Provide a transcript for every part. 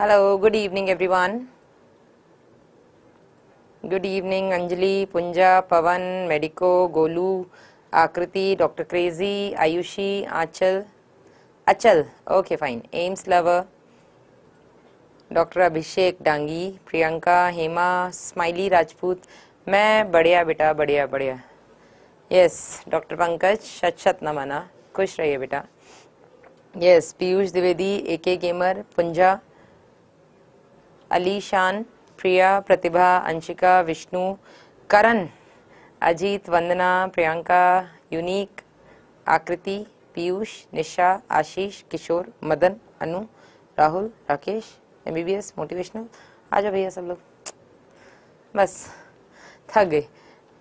Hello good evening every good evening Anjali Punja Pawan medico Golu Aakriti doctor crazy Ayushi Aanchal Achal okay fine AIIMS love doctor Abhishek Dangi Priyanka Hema smiley Rajput मैं बढ़िया बेटा बढ़िया बढ़िया यस डॉक्टर पंकज शत शत नमाना खुश रहिए बेटा yes Piyush Dwivedi A K gamer Punja Alishan Priya Pratibha Anshika Vishnu Karan Ajit Vandana Priyanka unique Aakriti Piyush Nisha Ashish Kishore Madan Anu Rahul Rakesh MBBS motivational आ जाओ भैया सब लोग बस थक गए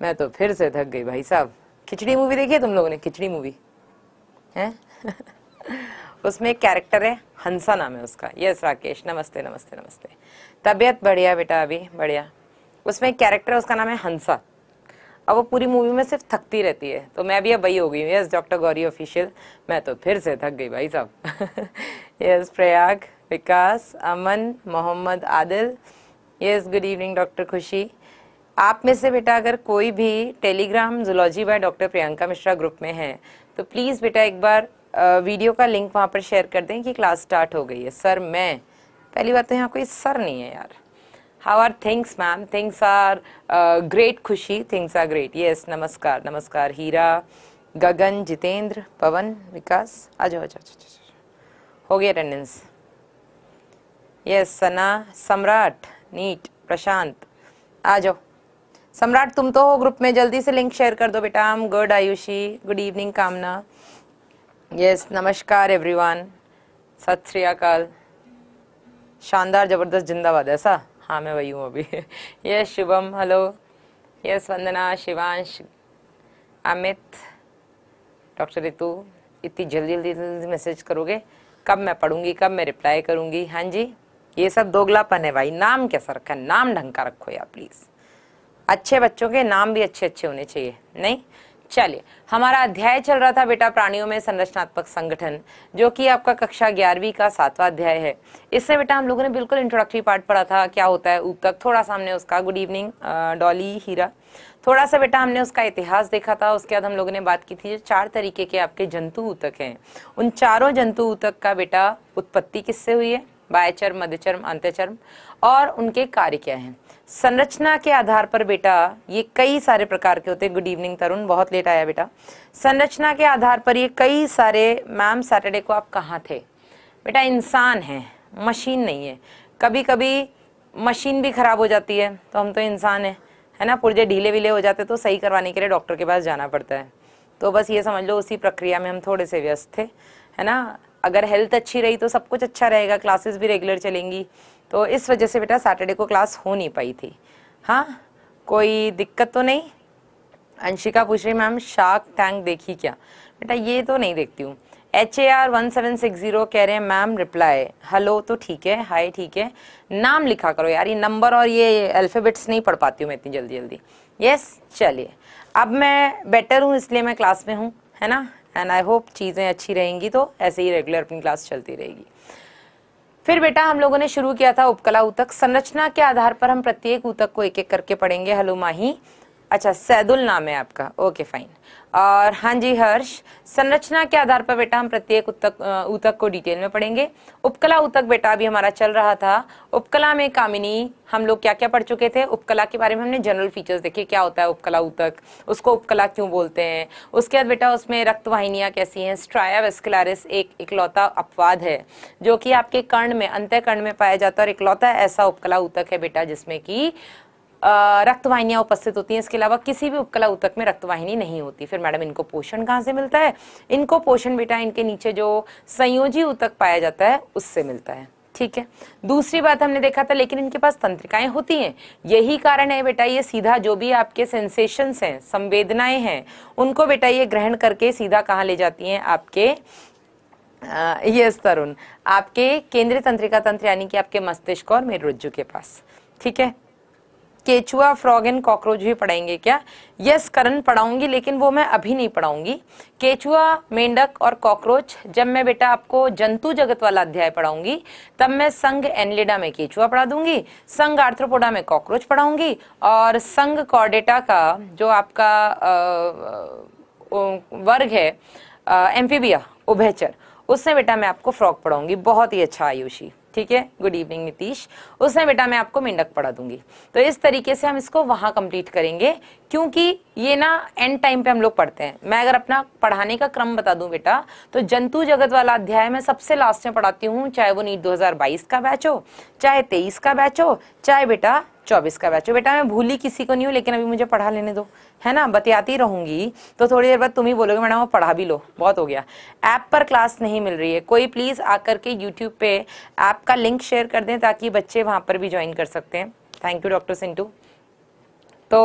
मैं तो फिर से थक गई भाई साहब खिचड़ी मूवी देखी है तुम लोगों ने खिचड़ी मूवी है उसमें एक कैरेक्टर है हंसा नाम है उसका यस राकेश नमस्ते नमस्ते नमस्ते तबीयत बढ़िया बेटा अभी बढ़िया उसमें एक कैरेक्टर उसका नाम है हंसा अब वो पूरी मूवी में सिर्फ थकती रहती है तो मैं भी अब वही हो गई हूँ यस डॉक्टर गौरी ऑफिशियल मैं तो फिर से थक गई भाई साहब yes Prayag Vikas Aman Mohammad Adil yes good evening doctor Khushi आप में से बेटा अगर कोई भी Telegram zoology by doctor Priyanka Mishra group में है तो प्लीज़ बेटा एक बार वीडियो का लिंक वहाँ पर शेयर कर दें कि क्लास स्टार्ट हो गई है सर मैं पहली बात तो यहाँ कोई सर नहीं है यार how are things ma'am things are great Khushi things are great yes नमस्कार नमस्कार हीरा गगन जितेंद्र पवन विकास आ जाओ जाओ हो गया अटेंडेंस यस सना सम्राट नीट प्रशांत आ जाओ सम्राट तुम तो हो ग्रुप में जल्दी से लिंक शेयर कर दो बेटा आम good Ayushi good evening Kamna yes नमस्कार एवरीवन सत श्री अकाल शानदार ज़बरदस्त जिंदाबाद ऐसा हाँ मैं वही हूँ अभी yes Shubham hello yes Vandana Shivansh Amit doctor Ritu इतनी जल्दी जल्दी जल्दी मैसेज करोगे कब मैं पढ़ूंगी कब मैं रिप्लाई करूंगी हाँ जी ये सब दोगलापन है भाई नाम कैसा रखा नाम ढंग का रखो यार प्लीज़ अच्छे बच्चों के नाम भी अच्छे अच्छे होने चाहिए नहीं चलिए हमारा अध्याय चल रहा था बेटा प्राणियों में संरचनात्मक संगठन जो कि आपका कक्षा ग्यारहवीं का सातवां अध्याय है इससे बेटा हम लोगों ने बिल्कुल इंट्रोडक्टरी पार्ट पढ़ा था क्या होता है ऊपर थोड़ा सा हमने उसका गुड इवनिंग डॉली हीरा थोड़ा सा बेटा हमने उसका इतिहास देखा था उसके बाद हम लोगों ने बात की थी जो चार तरीके के आपके जंतु ऊतक हैं उन चारों जंतु ऊतक का बेटा उत्पत्ति किससे हुई है बायचर्म मध्यचर्म अंत्यचर्म और उनके कार्य क्या हैं संरचना के आधार पर बेटा ये कई सारे प्रकार के होते हैं गुड इवनिंग तरुण बहुत लेट आया बेटा संरचना के आधार पर ये कई सारे मैम सैटरडे को आप कहाँ थे बेटा इंसान है मशीन नहीं है कभी कभी मशीन भी ख़राब हो जाती है तो हम तो इंसान हैं है ना पुर्जे ढीले वीले हो जाते तो सही करवाने के लिए डॉक्टर के पास जाना पड़ता है तो बस ये समझ लो उसी प्रक्रिया में हम थोड़े से व्यस्त थे है ना अगर हेल्थ अच्छी रही तो सब कुछ अच्छा रहेगा क्लासेस भी रेगुलर चलेंगी तो इस वजह से बेटा सैटरडे को क्लास हो नहीं पाई थी हाँ कोई दिक्कत तो नहीं अंशिका पूछ रही मैम शार्क टैंक देखी क्या बेटा ये तो नहीं देखती हूँ H A R one seven six zero कह रहे हैं मैम रिप्लाई हेलो तो ठीक है हाय ठीक है नाम लिखा करो यार ये नंबर और ये अल्फ़ेबेट्स नहीं पढ़ पाती हूँ मैं इतनी जल्दी जल्दी यस चलिए अब मैं बेटर हूँ इसलिए मैं क्लास में हूँ है ना एंड आई होप चीज़ें अच्छी रहेंगी तो ऐसे ही रेगुलर अपनी क्लास चलती रहेगी फिर बेटा हम लोगों ने शुरू किया था उपकला ऊतक संरचना के आधार पर हम प्रत्येक ऊतक को एक एक करके पढ़ेंगे हलो माही अच्छा सैदुल नाम है आपका ओके फाइन और हाँ जी हर्ष संरचना के आधार पर बेटा हम प्रत्येक उत्तक ऊतक को डिटेल में पढ़ेंगे उपकला उतक बेटा अभी हमारा चल रहा था उपकला में कामिनी हम लोग क्या क्या पढ़ चुके थे उपकला के बारे में हमने जनरल फीचर्स देखे क्या होता है उपकला उतक उसको उपकला क्यों बोलते हैं उसके बाद बेटा उसमें रक्त वाहिनियाँ कैसी हैं स्ट्राया वेस्कुलरिस एक इकलौता अपवाद है जो कि आपके कर्ण में अंत्य कर्ण में पाया जाता है और इकलौता ऐसा उपकला उतक है बेटा जिसमें कि रक्तवाहिनियाँ उपस्थित होती हैं इसके अलावा किसी भी उपकला उतक में रक्तवाहिनी नहीं होती फिर मैडम इनको पोषण कहाँ से मिलता है इनको पोषण बेटा इनके नीचे जो संयोजी उतक पाया जाता है उससे मिलता है ठीक है दूसरी बात हमने देखा था लेकिन इनके पास तंत्रिकाएं होती हैं यही कारण है बेटा ये सीधा जो भी आपके सेंसेशंस हैं संवेदनाएं हैं उनको बेटा ये ग्रहण करके सीधा कहाँ ले जाती हैं आपके ये तरुण आपके केंद्रीय तंत्रिका तंत्र यानी कि आपके मस्तिष्क और मेरुज्जु के पास ठीक है केचुआ फ्रॉग एंड कॉकरोच भी पढ़ाएंगे क्या यस करण पढ़ाऊंगी लेकिन वो मैं अभी नहीं पढ़ाऊंगी केचुआ मेंढक और कॉकरोच जब मैं बेटा आपको जंतु जगत वाला अध्याय पढ़ाऊंगी तब मैं संघ एनलिडा में केचुआ पढ़ा दूंगी संघ आर्थ्रोपोडा में कॉकरोच पढ़ाऊंगी और संघ कॉर्डेटा का जो आपका वर्ग है एम्फीबिया उभेचर उसमें बेटा मैं आपको फ्रॉक पढ़ाऊंगी बहुत ही अच्छा आयुषी ठीक है गुड इवनिंग नीतीश उसमें बेटा मैं आपको मेंढक पढ़ा दूंगी तो इस तरीके से हम इसको वहां कंप्लीट करेंगे क्योंकि ये ना एंड टाइम पे हम लोग पढ़ते हैं मैं अगर अपना पढ़ाने का क्रम बता दूं बेटा तो जंतु जगत वाला अध्याय मैं सबसे लास्ट में पढ़ाती हूँ चाहे वो नीट 2022 का बैच हो चाहे 23 का बैच हो चाहे बेटा चौबीस का बैच बेटा मैं भूली किसी को नहीं हूँ लेकिन अभी मुझे पढ़ा लेने दो है ना बतियाती रहूंगी तो थोड़ी देर बाद तुम ही बोलोगे मैडम वो पढ़ा भी लो बहुत हो गया ऐप पर क्लास नहीं मिल रही है कोई प्लीज़ आकर के यूट्यूब पे ऐप का लिंक शेयर कर दें ताकि बच्चे वहाँ पर भी ज्वाइन कर सकते हैं थैंक यू डॉक्टर सिंटू तो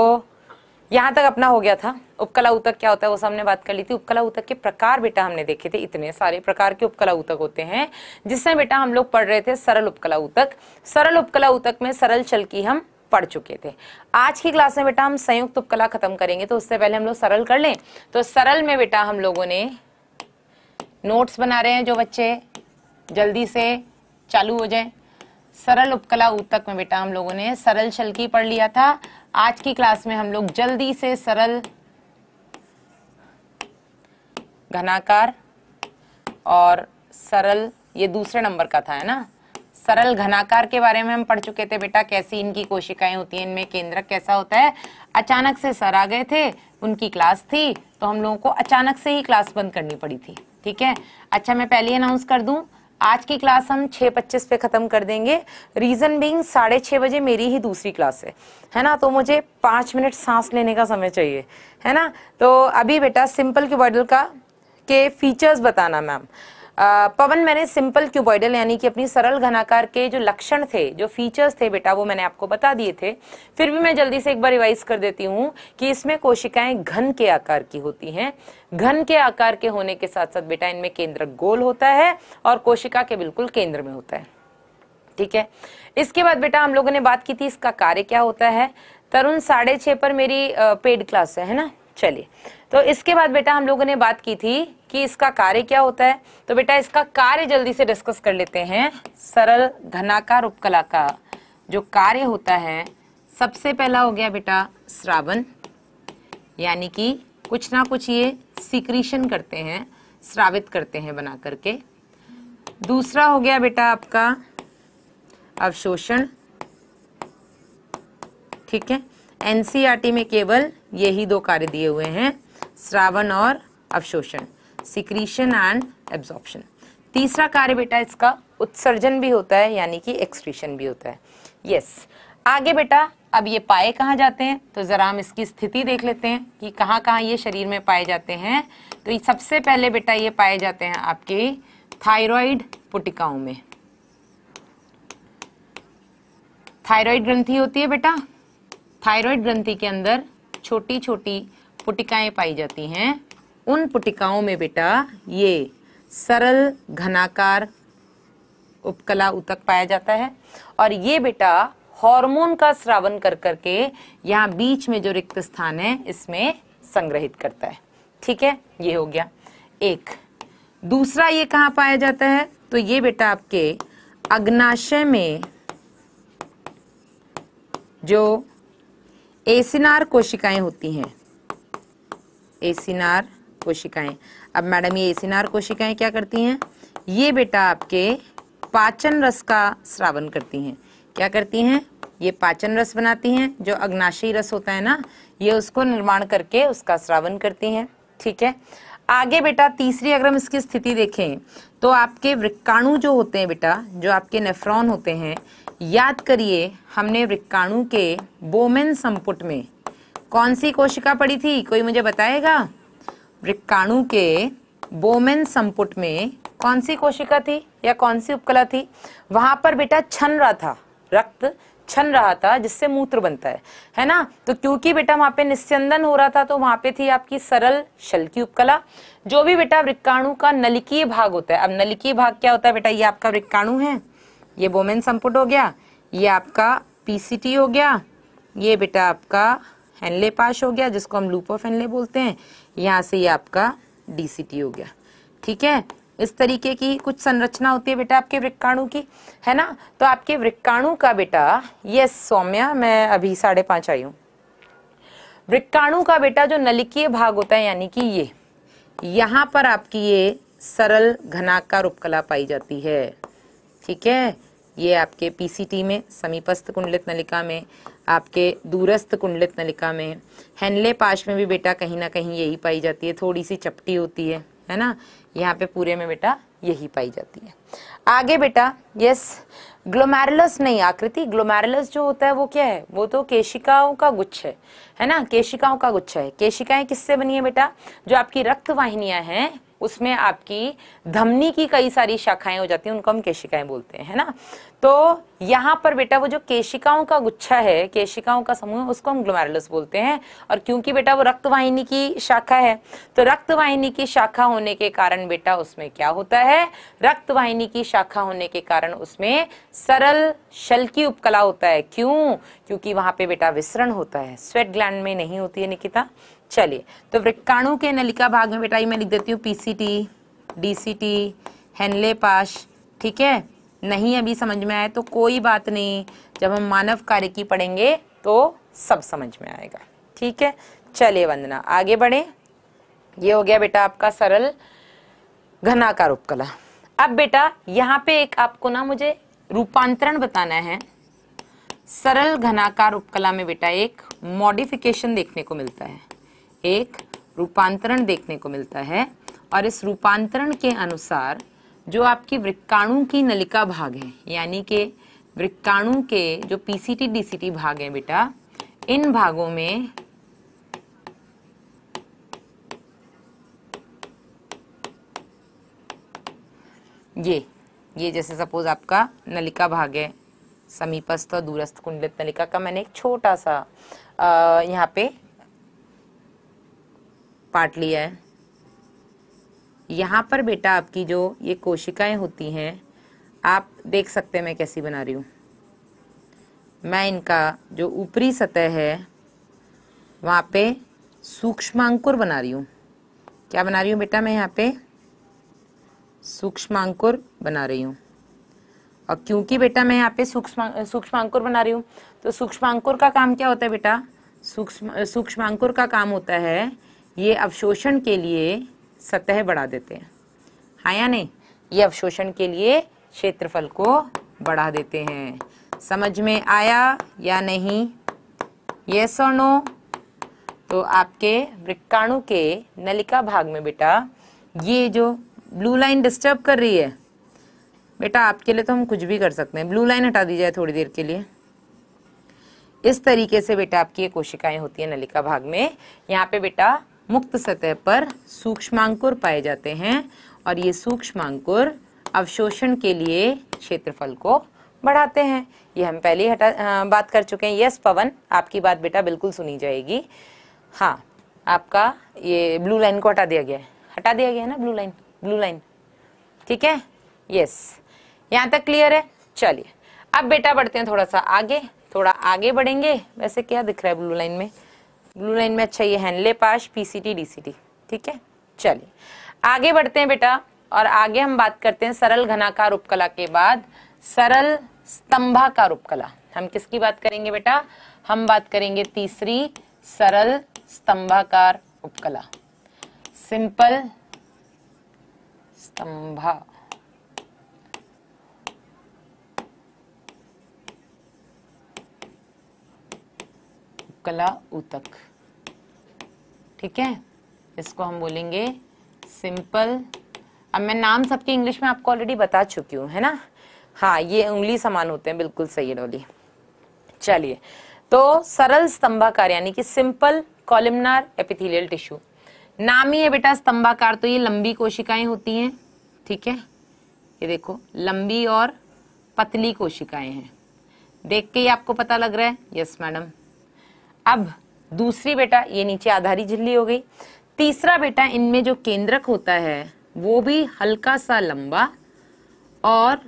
यहाँ तक अपना हो गया था उपकला ऊतक क्या होता है वो सामने बात कर ली थी उपकला ऊतक के प्रकार बेटा हमने देखे थे इतने सारे प्रकार के उपकला ऊतक होते हैं जिसमें बेटा हम लोग पढ़ रहे थे सरल उपकला ऊतक सरल उपकला ऊतक में सरल चल की हम पढ़ चुके थे आज की क्लास में बेटा हम संयुक्त उपकला खत्म करेंगे तो उससे पहले हम लोग सरल कर लें तो सरल में बेटा हम लोगों ने नोट्स बना रहे हैं जो बच्चे जल्दी से चालू हो जाए सरल उपकला ऊतक में बेटा हम लोगों ने सरल शल्की पढ़ लिया था आज की क्लास में हम लोग जल्दी से सरल घनाकार और सरल ये दूसरे नंबर का था है ना सरल घनाकार के बारे में हम पढ़ चुके थे बेटा कैसी इनकी कोशिकाएं होती हैं इनमें केंद्रक कैसा होता है अचानक से सर आ गए थे उनकी क्लास थी तो हम लोगों को अचानक से ही क्लास बंद करनी पड़ी थी ठीक है अच्छा मैं पहले अनाउंस कर दूं आज की क्लास हम छः पच्चीस पे ख़त्म कर देंगे रीज़न बिंग साढ़े छः बजे मेरी ही दूसरी क्लास है है ना तो मुझे पाँच मिनट सांस लेने का समय चाहिए है ना तो अभी बेटा सिंपल के वर्डल का के फीचर्स बताना मैम पवन मैंने सिंपल क्यूबॉइडल यानी कि अपनी सरल घनाकार के जो लक्षण थे जो फीचर्स थे बेटा वो मैंने आपको बता दिए थे फिर भी मैं जल्दी से एक बार रिवाइज कर देती हूँ कि इसमें कोशिकाएं घन के आकार की होती हैं घन के आकार के होने के साथ साथ बेटा इनमें केंद्र गोल होता है और कोशिका के बिल्कुल केंद्र में होता है ठीक है इसके बाद बेटा हम लोगों ने बात की थी इसका कार्य क्या होता है तरुण साढ़े छः पर मेरी पेड क्लास है, है ना चलिए तो इसके बाद बेटा हम लोगों ने बात की थी कि इसका कार्य क्या होता है तो बेटा इसका कार्य जल्दी से डिस्कस कर लेते हैं सरल घनाकार उपकला का जो कार्य होता है सबसे पहला हो गया बेटा श्रावण यानी कि कुछ ना कुछ ये सिक्रीशन करते हैं श्रावित करते हैं बना करके दूसरा हो गया बेटा आपका अवशोषण ठीक है एनसीआरटी e में केवल यही दो कार्य दिए हुए हैं श्रावण और अवशोषण सिक्रीशन एंड एब्जॉर्प्शन तीसरा कार्य बेटा इसका उत्सर्जन भी होता है यानी कि एक्सक्रीशन भी होता है यस yes. आगे बेटा अब ये पाए कहाँ जाते हैं तो ज़रा हम इसकी स्थिति देख लेते हैं कि कहाँ कहाँ ये शरीर में पाए जाते हैं तो सबसे पहले बेटा ये पाए जाते हैं आपके थायराइड पुटिकाओं में थायराइड ग्रंथि होती है बेटा थायराइड ग्रंथि के अंदर छोटी छोटी पुटिकाएं पाई जाती हैं उन पुटिकाओं में बेटा ये सरल घनाकार उपकला उतक पाया जाता है और ये बेटा हार्मोन का श्रावण कर करके यहाँ बीच में जो रिक्त स्थान है इसमें संग्रहित करता है ठीक है ये हो गया एक दूसरा ये कहाँ पाया जाता है तो ये बेटा आपके अग्नाशय में जो एसिनार कोशिकाएं होती हैं एसिनार कोशिकाएं अब मैडम ये एसिनार कोशिकाएं क्या करती हैं ये बेटा आपके पाचन रस का श्रावण करती हैं क्या करती हैं ये पाचन रस बनाती हैं जो अग्नाशी रस होता है ना ये उसको निर्माण करके उसका श्रावण करती हैं ठीक है आगे बेटा तीसरी अगर हम इसकी स्थिति देखें तो आपके वृक्काणु जो होते हैं बेटा जो आपके नेफ्रॉन होते हैं याद करिए हमने वृक्काणु के बोमेन संपुट में कौन सी कोशिका पड़ी थी कोई मुझे बताएगा वृक्काणु के बोमेन संपुट में कौन सी कोशिका थी या कौन सी उपकला थी वहां पर बेटा छन रहा था रक्त छन रहा था जिससे मूत्र बनता है है ना तो क्योंकि बेटा वहां पे निस्यंदन हो रहा था तो वहां पे थी आपकी सरल शल की उपकला जो भी बेटा वृक्काणु का नलिकीय भाग होता है अब नलिकीय भाग क्या होता है बेटा ये आपका वृक्काणु है ये बोमेन संपुट हो गया ये आपका पीसीटी हो गया ये बेटा आपका हेनले पाश हो गया जिसको हम लूप ऑफ हेनले बोलते हैं यहाँ से ये आपका डीसीटी हो गया ठीक है इस तरीके की कुछ संरचना होती है बेटा आपके वृक्काणु की है ना तो आपके वृक्काणु का बेटा यस सौम्या मैं अभी साढ़े पांच आई हूं वृक्काणु का बेटा जो नलिकीय भाग होता है यानी कि ये यहाँ पर आपकी ये सरल घनाकार उपकला पाई जाती है ठीक है ये आपके पीसीटी में समीपस्थ कुंडलित नलिका में आपके दूरस्थ कुंडलित नलिका में है हैनले पाश में भी बेटा कहीं ना कहीं यही पाई जाती है थोड़ी सी चपटी होती है है ना यहाँ पे पूरे में बेटा यही पाई जाती है आगे बेटा यस ग्लोमेरुलस नहीं आकृति ग्लोमेरुलस जो होता है वो क्या है वो तो केशिकाओं का गुच्छ है है ना केशिकाओं का गुच्छ है केशिकाएं किससे बनी है बेटा जो आपकी रक्त वाहिनियां हैं उसमें आपकी धमनी की कई सारी शाखाएं हो जाती हैं उनको हम केशिकाएं बोलते हैं है ना तो यहाँ पर बेटा वो जो केशिकाओं का गुच्छा है केशिकाओं का समूह उसको हम ग्लोमेरुलस बोलते हैं और क्योंकि बेटा वो रक्तवाहिनी की शाखा है तो रक्तवाहिनी की शाखा होने के कारण बेटा उसमें क्या होता है रक्तवाहिनी की शाखा होने के कारण उसमें सरल शल्की उपकला होता है क्यों क्योंकि वहां पे बेटा विसरण होता है स्वेट ग्लैंड में नहीं होती है निकिता चलिए तो वृक्काणु के नलिका भाग में बेटा ये मैं लिख देती हूँ पीसीटी डीसीटी हेनले पाश ठीक है नहीं अभी समझ में आए तो कोई बात नहीं जब हम मानव कार्य की पढ़ेंगे तो सब समझ में आएगा ठीक है चलिए वंदना आगे बढ़े ये हो गया बेटा आपका सरल घनाकार उपकला अब बेटा यहाँ पे एक आपको ना मुझे रूपांतरण बताना है सरल घनाकार उपकला में बेटा एक मॉडिफिकेशन देखने को मिलता है एक रूपांतरण देखने को मिलता है और इस रूपांतरण के अनुसार जो आपकी वृक्काणु की नलिका भाग है यानी कि वृक्काणु के जो पीसीटी डीसीटी भाग है बेटा इन भागों में ये ये जैसे सपोज आपका नलिका भाग है समीपस्थ और दूरस्थ कुंडलित नलिका का मैंने एक छोटा सा यहाँ पे पार्ट लिया है यहाँ पर बेटा आपकी जो ये कोशिकाएं होती हैं आप देख सकते हैं मैं कैसी बना रही हूँ मैं इनका जो ऊपरी सतह है वहाँ पे सूक्ष्मांकुर बना रही हूँ क्या बना रही हूँ बेटा मैं यहाँ पे सूक्ष्मांकुर बना रही हूँ और क्योंकि बेटा मैं यहाँ पे सूक्ष्म सूक्ष्मांकुर बना रही हूँ तो सूक्ष्मांकुर का काम क्या होता है बेटा सूक्ष्म सूक्ष्मांकुर का काम होता है ये अवशोषण के लिए सतह बढ़ा देते हैं हाँ या नहीं ये अवशोषण के लिए क्षेत्रफल को बढ़ा देते हैं समझ में आया या नहीं ये सोनो तो आपके वृक्काणु के नलिका भाग में बेटा ये जो ब्लू लाइन डिस्टर्ब कर रही है बेटा आपके लिए तो हम कुछ भी कर सकते हैं ब्लू लाइन हटा दी जाए थोड़ी देर के लिए इस तरीके से बेटा आपकी ये कोशिकाएं होती है नलिका भाग में यहाँ पे बेटा मुक्त सतह पर सूक्ष्मांकुर पाए जाते हैं और ये सूक्ष्मांकुर अवशोषण के लिए क्षेत्रफल को बढ़ाते हैं ये हम पहले ही हटा बात कर चुके हैं यस पवन आपकी बात बेटा बिल्कुल सुनी जाएगी हाँ आपका ये ब्लू लाइन को हटा दिया गया है हटा दिया गया है ना ब्लू लाइन ब्लू लाइन ठीक है यस यहाँ तक क्लियर है चलिए अब बेटा बढ़ते हैं थोड़ा सा आगे थोड़ा आगे बढ़ेंगे वैसे क्या दिख रहा है ब्लू लाइन में ब्लू लाइन में अच्छा ये हैंडले पास पीसीटी डीसीटी ठीक है चलिए आगे बढ़ते हैं बेटा और आगे हम बात करते हैं सरल घनाकार उपकला के बाद सरल स्तंभाकार उपकला हम किसकी बात करेंगे बेटा हम बात करेंगे तीसरी सरल स्तंभाकार उपकला सिंपल स्तंभा उपकला उतक ठीक है इसको हम बोलेंगे सिंपल अब मैं नाम सबके इंग्लिश में आपको ऑलरेडी बता चुकी हूँ है ना हाँ ये उंगली समान होते हैं बिल्कुल सही है डोली चलिए तो सरल स्तंभाकार यानी कि सिंपल कॉलिमनार एपिथेलियल टिश्यू नाम ही है बेटा स्तंभाकार तो ये लंबी कोशिकाएं होती हैं ठीक है ये देखो लंबी और पतली कोशिकाएं हैं देख के ही आपको पता लग रहा है यस मैडम अब दूसरी बेटा ये नीचे आधारी झिल्ली हो गई तीसरा बेटा इनमें जो केंद्रक होता है वो भी हल्का सा लंबा और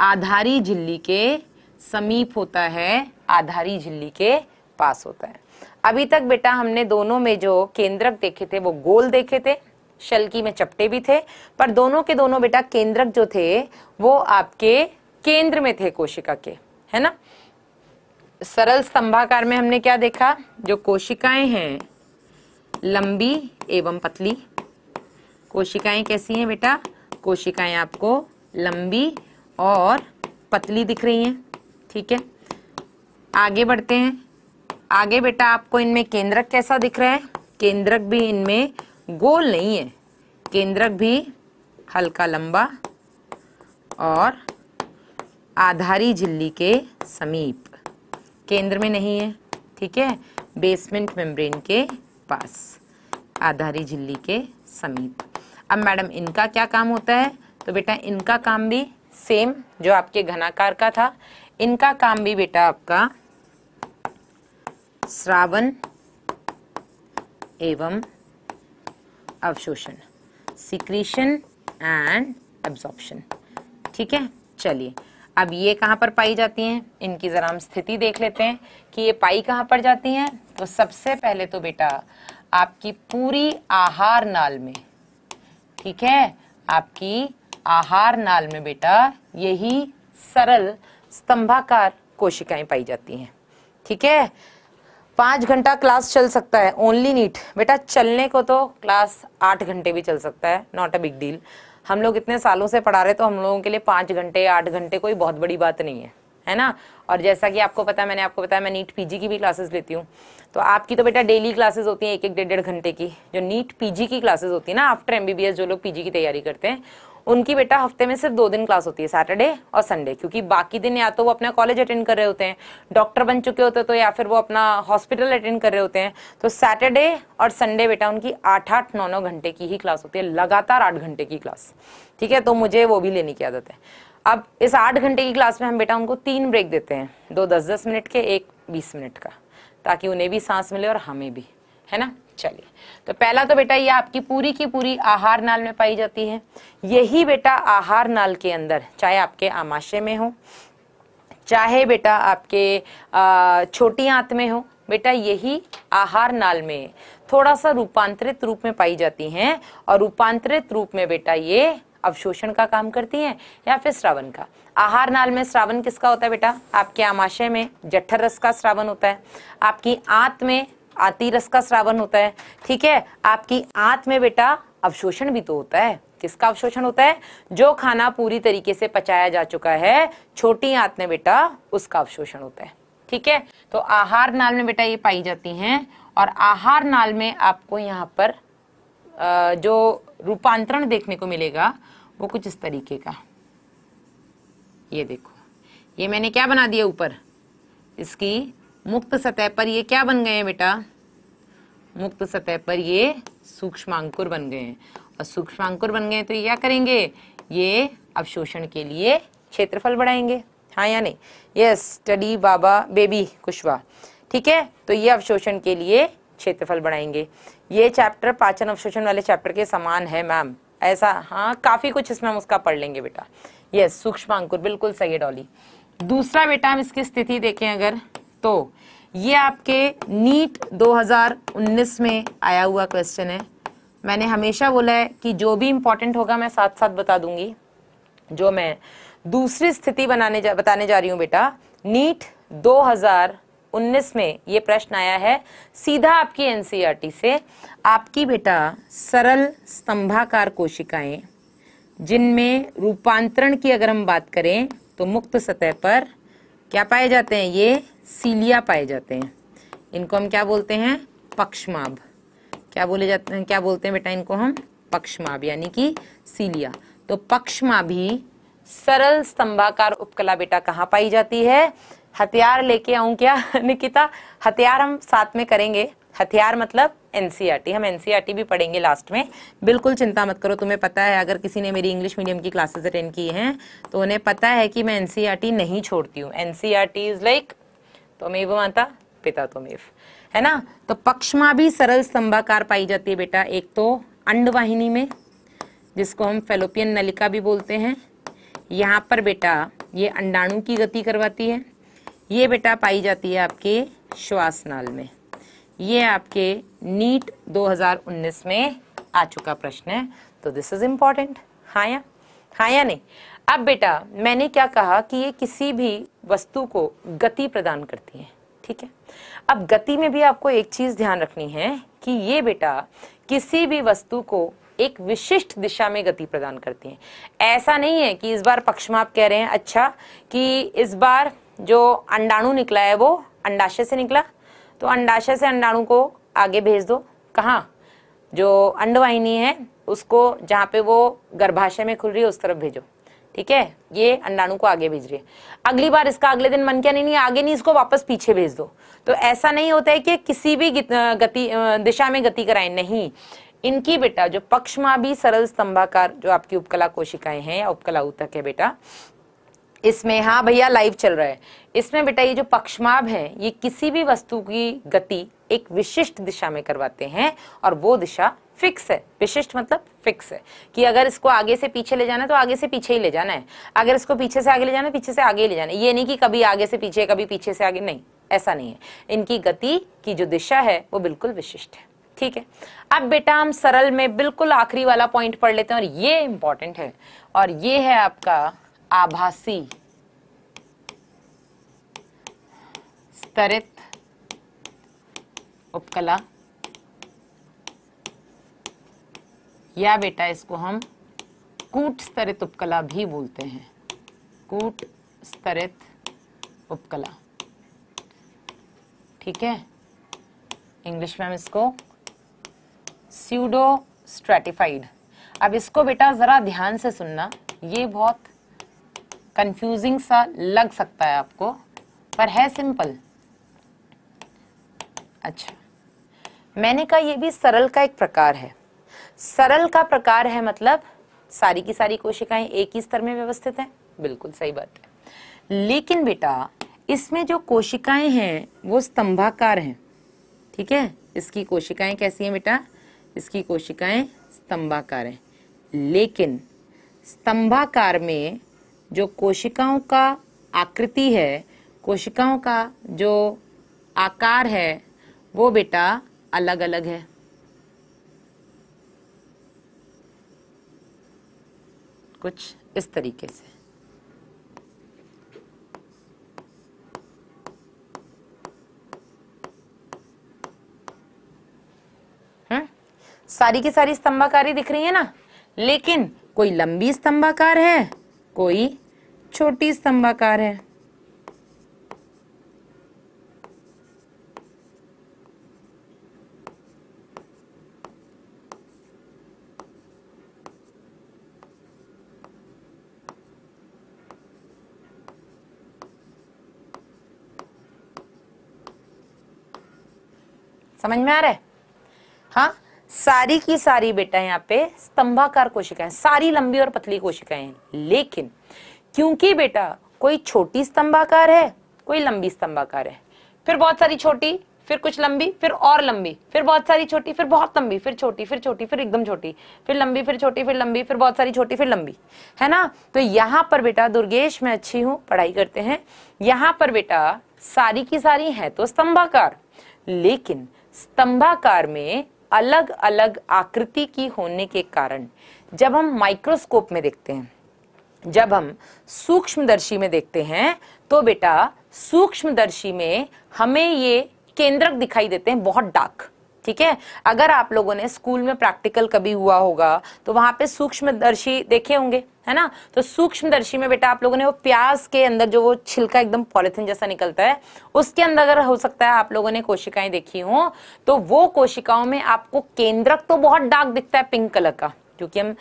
आधारी झिल्ली के समीप होता है आधारी झिल्ली के पास होता है अभी तक बेटा हमने दोनों में जो केंद्रक देखे थे वो गोल देखे थे शलकी में चपटे भी थे पर दोनों के दोनों बेटा केंद्रक जो थे वो आपके केंद्र में थे कोशिका के है ना सरल स्तंभाकार में हमने क्या देखा जो कोशिकाएं हैं लंबी एवं पतली कोशिकाएं कैसी हैं बेटा कोशिकाएं आपको लंबी और पतली दिख रही हैं ठीक है आगे बढ़ते हैं आगे बेटा आपको इनमें केंद्रक कैसा दिख रहा है केंद्रक भी इनमें गोल नहीं है केंद्रक भी हल्का लंबा और आधारी झिल्ली के समीप केंद्र में नहीं है ठीक है बेसमेंट मेम्ब्रेन के पास आधारी झिल्ली के समीप अब मैडम इनका क्या काम होता है तो बेटा इनका काम भी सेम जो आपके घनाकार का था इनका काम भी बेटा आपका श्रावण एवं अवशोषण सिक्रीशन एंड एब्जॉर्प्शन ठीक है चलिए अब ये कहाँ पर पाई जाती हैं इनकी ज़रा हम स्थिति देख लेते हैं कि ये पाई कहाँ पर जाती हैं तो सबसे पहले तो बेटा आपकी पूरी आहार नाल में ठीक है आपकी आहार नाल में बेटा यही सरल स्तंभाकार कोशिकाएं पाई जाती हैं ठीक है पांच घंटा क्लास चल सकता है ओनली नीट बेटा चलने को तो क्लास आठ घंटे भी चल सकता है नॉट अ बिग डील हम लोग इतने सालों से पढ़ा रहे तो हम लोगों के लिए पाँच घंटे आठ घंटे कोई बहुत बड़ी बात नहीं है है ना और जैसा कि आपको पता है मैंने आपको बताया मैं नीट पीजी की भी क्लासेस लेती हूँ तो आपकी तो बेटा डेली क्लासेस होती हैं एक एक डेढ़ डेढ़ घंटे की जो नीट पीजी की क्लासेस होती है ना आफ्टर एमबीबीएस जो लोग पीजी की तैयारी करते हैं उनकी बेटा हफ्ते में सिर्फ दो दिन क्लास होती है सैटरडे और संडे क्योंकि बाकी दिन या तो वो अपना कॉलेज अटेंड कर रहे होते हैं डॉक्टर बन चुके होते हैं तो या फिर वो अपना हॉस्पिटल अटेंड कर रहे होते हैं तो सैटरडे और संडे बेटा उनकी आठ आठ नौ नौ घंटे की ही क्लास होती है लगातार आठ घंटे की क्लास ठीक है तो मुझे वो भी लेने की आदत है अब इस आठ घंटे की क्लास में हम बेटा उनको तीन ब्रेक देते हैं दो दस दस मिनट के एक बीस मिनट का ताकि उन्हें भी सांस मिले और हमें भी है ना चलिए तो पहला तो बेटा ये आपकी पूरी की पूरी आहार नाल में पाई जाती है यही बेटा आहार नाल के अंदर चाहे आपके आमाशय में हो चाहे बेटा आपके छोटी आंत में हो बेटा यही आहार नाल में थोड़ा सा रूपांतरित रूप में पाई जाती हैं और रूपांतरित रूप में बेटा ये अवशोषण का काम करती हैं या फिर श्रावण का आहार नाल में श्रावण किसका होता है बेटा आपके आमाशय में जठर रस का श्रावण होता है आपकी आंत में आती रस का श्रावण होता है ठीक है आपकी आंत में बेटा अवशोषण भी तो होता है किसका अवशोषण होता है जो खाना पूरी तरीके से पचाया जा चुका है छोटी आंत में बेटा उसका अवशोषण होता है ठीक है तो आहार नाल में बेटा ये पाई जाती हैं और आहार नाल में आपको यहाँ पर जो रूपांतरण देखने को मिलेगा वो कुछ इस तरीके का ये देखो ये मैंने क्या बना दिया ऊपर इसकी मुक्त सतह पर ये क्या बन गए हैं बेटा मुक्त सतह पर ये सूक्ष्मांकुर बन गए हैं और सूक्ष्मांकुर बन गए तो ये क्या करेंगे ये अवशोषण के लिए क्षेत्रफल बढ़ाएंगे हाँ या नहीं yes study Baba baby Kushwaha ठीक है तो ये अवशोषण के लिए क्षेत्रफल बढ़ाएंगे ये चैप्टर पाचन अवशोषण वाले चैप्टर के समान है मैम ऐसा हाँ काफ़ी कुछ इसमें हम उसका पढ़ लेंगे बेटा यस सूक्ष्मांकुर बिल्कुल सही है डॉली दूसरा बेटा हम इसकी स्थिति देखें अगर तो ये आपके नीट 2019 में आया हुआ क्वेश्चन है मैंने हमेशा बोला है कि जो भी इंपॉर्टेंट होगा मैं साथ साथ बता दूंगी जो मैं दूसरी स्थिति बनाने जा बताने जा रही हूँ बेटा नीट 2019 में ये प्रश्न आया है सीधा आपकी एनसीईआरटी e से आपकी बेटा सरल स्तंभाकार कोशिकाएं जिनमें रूपांतरण की अगर हम बात करें तो मुक्त सतह पर क्या पाए जाते हैं ये सीलिया पाए जाते हैं इनको हम क्या बोलते हैं पक्षमाभ क्या बोले जाते हैं क्या बोलते हैं बेटा इनको हम पक्षमाभ यानी कि सीलिया तो पक्षमाभी सरल स्तंभाकार उपकला बेटा कहाँ पाई जाती है हथियार लेके आऊं क्या निकिता हथियार हम साथ में करेंगे हथियार मतलब एनसीआरटी e हम एनसीआरटी e भी पढ़ेंगे लास्ट में बिल्कुल चिंता मत करो तुम्हें पता है अगर किसी ने मेरी इंग्लिश मीडियम की क्लासेस अटेंड की हैं तो उन्हें पता है कि मैं एनसीआरटी e नहीं छोड़ती हूँ एनसीआरटी इज लाइक तुमेव माता पिता तुमेव है ना तो पक्षमा भी सरल स्तंभाकार पाई जाती है बेटा एक तो अंडवाहिनी में जिसको हम फेलोपियन नलिका भी बोलते हैं यहाँ पर बेटा ये अंडाणु की गति करवाती है ये बेटा पाई जाती है आपके श्वास नाल में ये आपके नीट 2019 में आ चुका प्रश्न है तो दिस इज इम्पॉर्टेंट हाँ या हाँ या नहीं अब बेटा मैंने क्या कहा कि ये किसी भी वस्तु को गति प्रदान करती है ठीक है अब गति में भी आपको एक चीज ध्यान रखनी है कि ये बेटा किसी भी वस्तु को एक विशिष्ट दिशा में गति प्रदान करती है ऐसा नहीं है कि इस बार पक्ष आप कह रहे हैं अच्छा कि इस बार जो अंडाणु निकला है वो अंडाशय से निकला तो अंडाशय से अंडाणु को आगे भेज दो कहा जो अंडवाहिनी है उसको जहां पे वो गर्भाशय में खुल रही है उस तरफ भेजो ठीक है ये अंडाणु को आगे भेज रही है अगली बार इसका अगले दिन मन क्या नहीं, नहीं आगे नहीं इसको वापस पीछे भेज दो तो ऐसा नहीं होता है कि किसी भी गति दिशा में गति कराए नहीं इनकी बेटा जो पक्षमा भी सरल स्तंभाकार जो आपकी उपकला कोशिकाएं हैं या उपकला ऊतक है बेटा इसमें हाँ भैया लाइव चल रहा है इसमें बेटा ये जो पक्षमाभ है ये किसी भी वस्तु की गति एक विशिष्ट दिशा में करवाते हैं और वो दिशा फिक्स है विशिष्ट मतलब फिक्स है कि अगर इसको आगे से पीछे ले जाना है तो आगे से पीछे ही ले जाना है अगर इसको पीछे से आगे ले जाना है तो पीछे से आगे ही ले जाना है ये नहीं कि कभी आगे से पीछे कभी पीछे से आगे नहीं ऐसा नहीं है इनकी गति की जो दिशा है वो बिल्कुल विशिष्ट है ठीक है अब बेटा हम सरल में बिल्कुल आखिरी वाला पॉइंट पढ़ लेते हैं और ये इंपॉर्टेंट है और ये है आपका आभासी स्तरित उपकला या बेटा इसको हम कूट स्तरित उपकला भी बोलते हैं कूट स्तरित उपकला ठीक है इंग्लिश में हम इसको स्यूडो स्ट्रेटिफाइड अब इसको बेटा ज़रा ध्यान से सुनना ये बहुत कंफ्यूजिंग सा लग सकता है आपको पर है सिंपल अच्छा मैंने कहा ये भी सरल का एक प्रकार है सरल का प्रकार है मतलब सारी की सारी कोशिकाएं एक ही स्तर में व्यवस्थित हैं बिल्कुल सही बात है लेकिन बेटा इसमें जो कोशिकाएं हैं वो स्तंभाकार हैं ठीक है इसकी कोशिकाएं कैसी हैं बेटा इसकी कोशिकाएं स्तंभाकार हैं लेकिन स्तंभाकार में जो कोशिकाओं का आकृति है कोशिकाओं का जो आकार है वो बेटा अलग अलग है कुछ इस तरीके से हुँ? हम्म, सारी की सारी स्तंभाकारी दिख रही है ना लेकिन कोई लंबी स्तंभाकार है कोई छोटी स्तंभाकार है समझ में आ रहा है हाँ सारी की सारी बेटा यहाँ पे स्तंभाकार कोशिकाएं सारी लंबी और पतली कोशिकाएं लेकिन क्योंकि बेटा कोई छोटी स्तंभाकार है कोई लंबी स्तंभाकार है फिर बहुत सारी छोटी फिर कुछ लंबी फिर और लंबी फिर बहुत सारी छोटी फिर बहुत लंबी फिर छोटी फिर छोटी फिर एकदम छोटी फिर लंबी फिर छोटी फिर लंबी फिर बहुत सारी छोटी फिर लंबी है ना तो यहाँ पर बेटा दुर्गेश मैं अच्छी हूँ पढ़ाई करते हैं यहाँ पर बेटा सारी की सारी है तो स्तंभाकार लेकिन स्तंभाकार में अलग अलग आकृति की होने के कारण जब हम माइक्रोस्कोप में देखते हैं जब हम सूक्ष्मदर्शी में देखते हैं तो बेटा सूक्ष्मदर्शी में हमें ये केंद्रक दिखाई देते हैं बहुत डार्क ठीक है अगर आप लोगों ने स्कूल में प्रैक्टिकल कभी हुआ होगा तो वहां पे सूक्ष्मदर्शी देखे होंगे है ना तो सूक्ष्मदर्शी में बेटा आप लोगों ने वो प्याज के अंदर जो वो छिलका एकदम पॉलिथिन जैसा निकलता है उसके अंदर अगर हो सकता है आप लोगों ने कोशिकाएं देखी हो तो वो कोशिकाओं में आपको केंद्रक तो बहुत डार्क दिखता है पिंक कलर का क्योंकि हम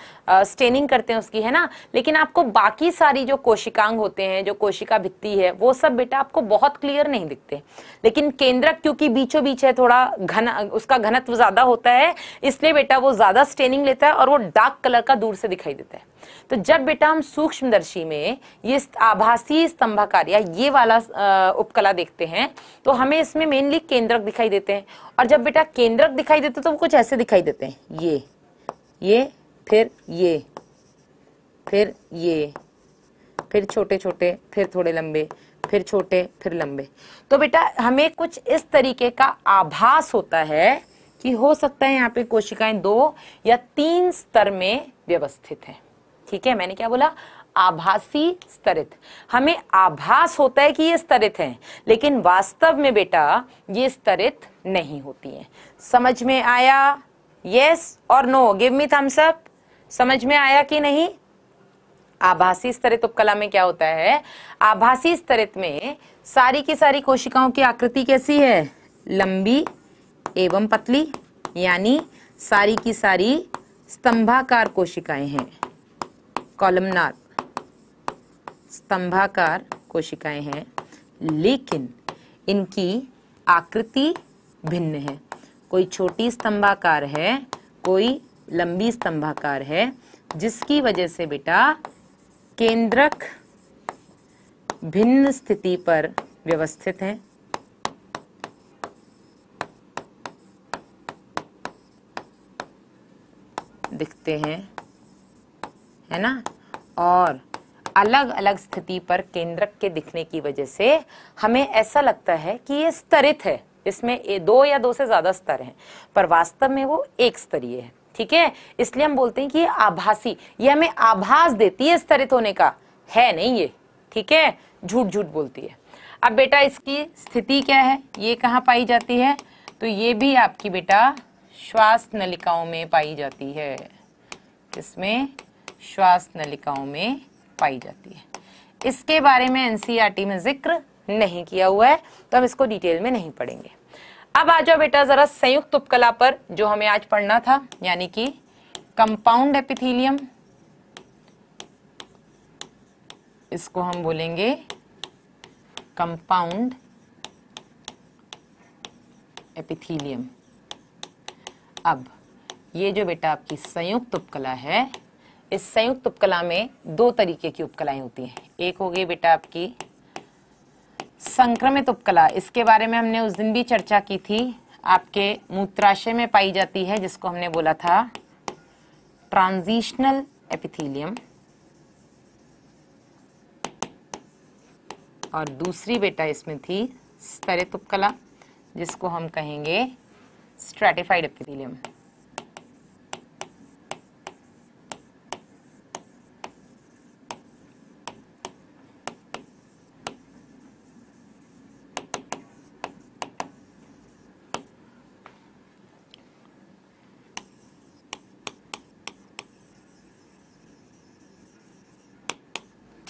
स्टेनिंग करते हैं उसकी है ना लेकिन आपको बाकी सारी जो कोशिकांग होते हैं जो कोशिका भित्ति है वो सब बेटा आपको बहुत क्लियर नहीं दिखते लेकिन केंद्रक क्योंकि बीचों बीच है थोड़ा घन उसका घनत्व ज्यादा होता है इसलिए बेटा वो ज्यादा स्टेनिंग लेता है और वो डार्क कलर का दूर से दिखाई देता है तो जब बेटा हम सूक्ष्मदर्शी में ये आभासी स्तंभाकार या ये वाला उपकला देखते हैं तो हमें इसमें मेनली केंद्रक दिखाई देते हैं और जब बेटा केंद्रक दिखाई देते तो वो कुछ ऐसे दिखाई देते हैं ये ये फिर ये फिर ये फिर छोटे छोटे फिर थोड़े लंबे फिर छोटे फिर लंबे तो बेटा हमें कुछ इस तरीके का आभास होता है कि हो सकता है यहाँ पे कोशिकाएं दो या तीन स्तर में व्यवस्थित हैं ठीक है मैंने क्या बोला आभासी स्तरित हमें आभास होता है कि ये स्तरित हैं लेकिन वास्तव में बेटा ये स्तरित नहीं होती हैं समझ में आया यस और no give me thumbs up समझ में आया कि नहीं आभासी स्तरित उपकला में क्या होता है आभासी स्तरित में सारी की सारी कोशिकाओं की आकृति कैसी है लंबी एवं पतली यानी सारी की सारी स्तंभाकार कोशिकाएं हैं कॉलमनार स्तंभाकार कोशिकाएं हैं लेकिन इनकी आकृति भिन्न है कोई छोटी स्तंभाकार है कोई लंबी स्तंभाकार है जिसकी वजह से बेटा केंद्रक भिन्न स्थिति पर व्यवस्थित है दिखते हैं है ना और अलग अलग स्थिति पर केंद्रक के दिखने की वजह से हमें ऐसा लगता है कि ये स्तरित है इसमें दो या दो से ज्यादा स्तर हैं पर वास्तव में वो एक स्तरीय है ठीक है इसलिए हम बोलते हैं कि ये आभासी ये हमें आभास देती है स्तरित होने का है नहीं ये ठीक है झूठ झूठ बोलती है अब बेटा इसकी स्थिति क्या है ये कहाँ पाई जाती है तो ये भी आपकी बेटा श्वास नलिकाओं में पाई जाती है इसमें श्वास नलिकाओं में पाई जाती है इसके बारे में एनसीईआरटी e में जिक्र नहीं किया हुआ है तो हम इसको डिटेल में नहीं पढ़ेंगे अब आ जाओ बेटा जरा संयुक्त उपकला पर जो हमें आज पढ़ना था यानी कि कंपाउंड एपिथीलियम इसको हम बोलेंगे कंपाउंड एपिथीलियम अब ये जो बेटा आपकी संयुक्त उपकला है इस संयुक्त उपकला में दो तरीके की उपकलाएं होती हैं एक हो गई बेटा आपकी संक्रमित उपकला इसके बारे में हमने उस दिन भी चर्चा की थी आपके मूत्राशय में पाई जाती है जिसको हमने बोला था ट्रांजिशनल एपिथीलियम और दूसरी बेटा इसमें थी स्तरित उपकला जिसको हम कहेंगे स्ट्रेटिफाइड एपिथीलियम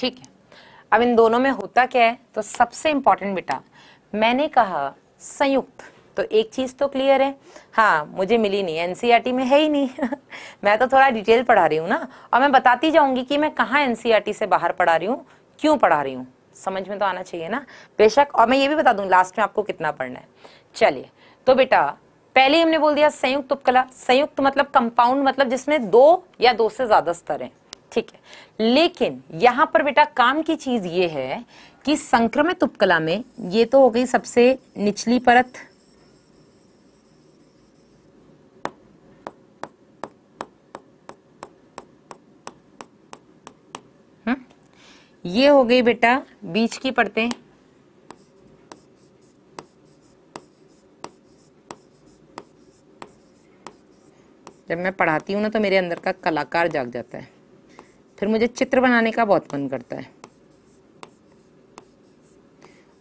ठीक है अब इन दोनों में होता क्या है तो सबसे इंपॉर्टेंट बेटा मैंने कहा संयुक्त तो एक चीज तो क्लियर है हाँ मुझे मिली नहीं एनसीईआरटी e में है ही नहीं मैं तो थोड़ा डिटेल पढ़ा रही हूँ ना और मैं बताती जाऊंगी कि मैं कहाँ एनसीईआरटी e से बाहर पढ़ा रही हूँ क्यों पढ़ा रही हूँ समझ में तो आना चाहिए ना बेशक और मैं ये भी बता दूंगी लास्ट में आपको कितना पढ़ना है चलिए तो बेटा पहले हमने बोल दिया संयुक्त उपकला संयुक्त मतलब कंपाउंड मतलब जिसमें दो या दो से ज्यादा स्तर है ठीक है लेकिन यहां पर बेटा काम की चीज ये है कि संक्रमित उपकला में ये तो हो गई सबसे निचली परत हम्म। ये हो गई बेटा बीच की परतें जब मैं पढ़ाती हूं ना तो मेरे अंदर का कलाकार जाग जाता है फिर मुझे चित्र बनाने का बहुत मन करता है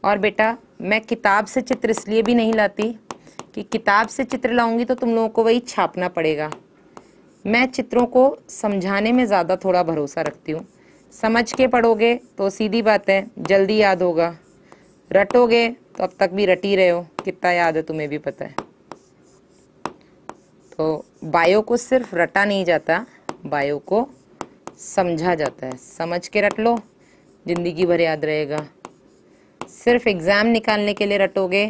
और बेटा मैं किताब से चित्र इसलिए भी नहीं लाती कि किताब से चित्र लाऊंगी तो तुम लोगों को वही छापना पड़ेगा मैं चित्रों को समझाने में ज़्यादा थोड़ा भरोसा रखती हूँ समझ के पढ़ोगे तो सीधी बात है जल्दी याद होगा रटोगे तो अब तक भी रटी रहे हो कितना याद है तुम्हें भी पता है तो बायो को सिर्फ रटा नहीं जाता बायो को समझा जाता है समझ के रट लो ज़िंदगी भर याद रहेगा सिर्फ एग्ज़ाम निकालने के लिए रटोगे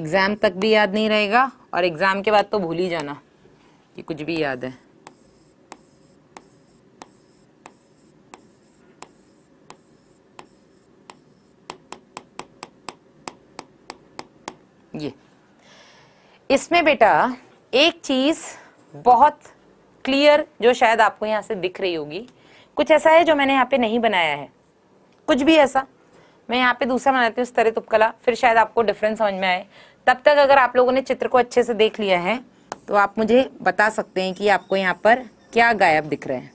एग्ज़ाम तक भी याद नहीं रहेगा और एग्ज़ाम के बाद तो भूल ही जाना कि कुछ भी याद है ये इसमें बेटा एक चीज़ बहुत क्लियर जो शायद आपको यहाँ से दिख रही होगी कुछ ऐसा है जो मैंने यहाँ पे नहीं बनाया है कुछ भी ऐसा मैं यहाँ पे दूसरा बनाती हूँ स्तरित उपकला फिर शायद आपको डिफरेंस समझ में आए तब तक अगर आप लोगों ने चित्र को अच्छे से देख लिया है तो आप मुझे बता सकते हैं कि आपको यहाँ पर क्या गायब दिख रहे हैं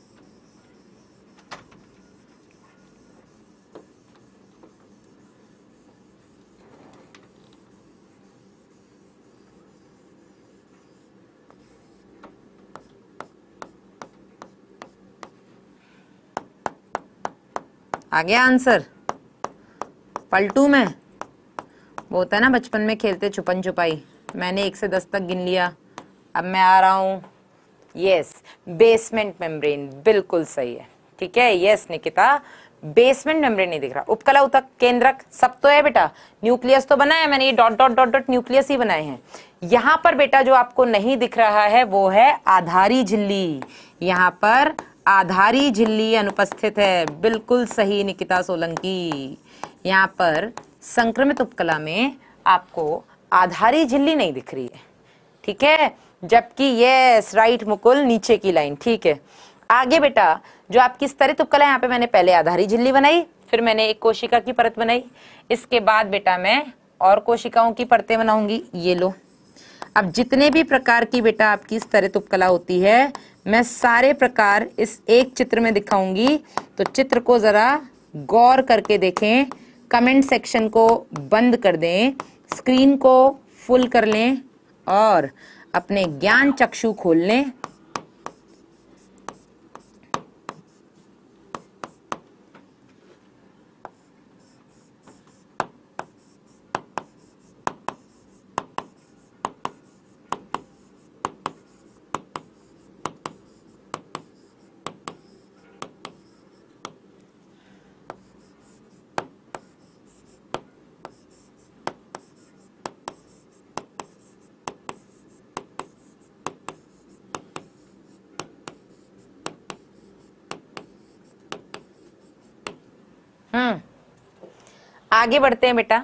आ गया आंसर पलटू में वो होता है ना बचपन में खेलते छुपन छुपाई मैंने एक से दस तक गिन लिया अब मैं आ रहा हूँ यस बेसमेंट मेम्ब्रेन बिल्कुल सही है ठीक है यस निकिता बेसमेंट मेम्ब्रेन नहीं दिख रहा उपकला उतक केंद्रक सब तो है बेटा न्यूक्लियस तो बनाया मैंने ये dot dot dot dot nucleus ही बनाए हैं यहाँ पर बेटा जो आपको नहीं दिख रहा है वो है आधारी झिल्ली यहाँ पर आधारी झिल्ली अनुपस्थित है बिल्कुल सही निकिता सोलंकी यहाँ पर संक्रमित उपकला में आपको आधारी झिल्ली नहीं दिख रही है ठीक है जबकि यस राइट मुकुल नीचे की लाइन ठीक है आगे बेटा जो आपकी स्तरित उपकला यहाँ पे मैंने पहले आधारी झिल्ली बनाई फिर मैंने एक कोशिका की परत बनाई इसके बाद बेटा मैं और कोशिकाओं की परतें बनाऊंगी ये लो अब जितने भी प्रकार की बेटा आपकी स्तरित उपकला होती है मैं सारे प्रकार इस एक चित्र में दिखाऊंगी तो चित्र को ज़रा गौर करके देखें कमेंट सेक्शन को बंद कर दें स्क्रीन को फुल कर लें और अपने ज्ञान चक्षु खोल लें हम्म आगे बढ़ते हैं बेटा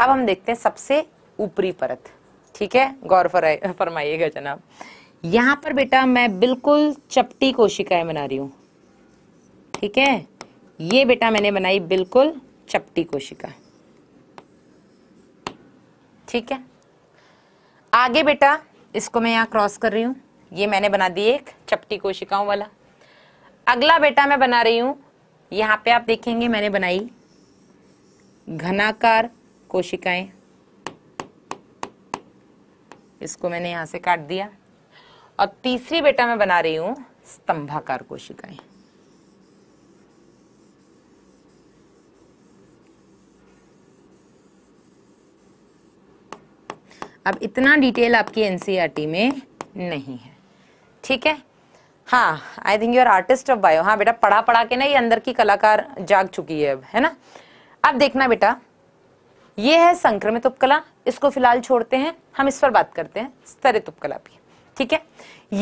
अब हम देखते हैं सबसे ऊपरी परत ठीक है गौर फरमाइएगा जनाब यहां पर बेटा मैं बिल्कुल चपटी कोशिकाएं बना रही हूं ठीक है ये बेटा मैंने बनाई बिल्कुल चपटी कोशिका ठीक है आगे बेटा इसको मैं यहां क्रॉस कर रही हूं ये मैंने बना दी एक चपटी कोशिकाओं वाला अगला बेटा मैं बना रही हूं यहाँ पे आप देखेंगे मैंने बनाई घनाकार कोशिकाएं इसको मैंने यहां से काट दिया और तीसरी बेटा मैं बना रही हूं स्तंभाकार कोशिकाएं अब इतना डिटेल आपकी एनसीआरटी में नहीं है ठीक है हाँ I think you are artist of bio हाँ बेटा पढ़ा पढ़ा के ना ये अंदर की कलाकार जाग चुकी है अब है ना अब देखना बेटा ये है संक्रमित उपकला इसको फिलहाल छोड़ते हैं हम इस पर बात करते हैं स्तरित उपकला भी ठीक है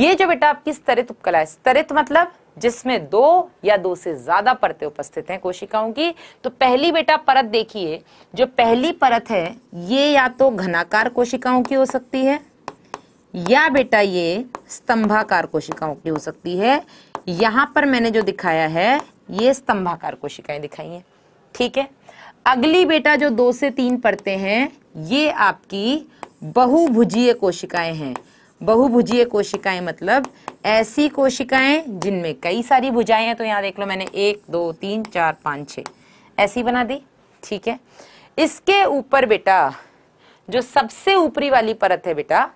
ये जो बेटा आपकी स्तरित उपकला है स्तरित मतलब जिसमें दो या दो से ज्यादा परतें उपस्थित हैं कोशिकाओं की तो पहली बेटा परत देखिए जो पहली परत है ये या तो घनाकार कोशिकाओं की हो सकती है या बेटा ये स्तंभाकार कोशिकाओं की हो सकती है यहाँ पर मैंने जो दिखाया है ये स्तंभाकार कोशिकाएं दिखाई हैं ठीक है अगली बेटा जो दो से तीन पढ़ते हैं ये आपकी बहुभुजीय कोशिकाएं हैं बहुभुजीय कोशिकाएं मतलब ऐसी कोशिकाएं जिनमें कई सारी भुजाएं हैं तो यहाँ देख लो मैंने एक दो तीन चार पांच छः ऐसी बना दी ठीक है इसके ऊपर बेटा जो सबसे ऊपरी वाली परत है बेटा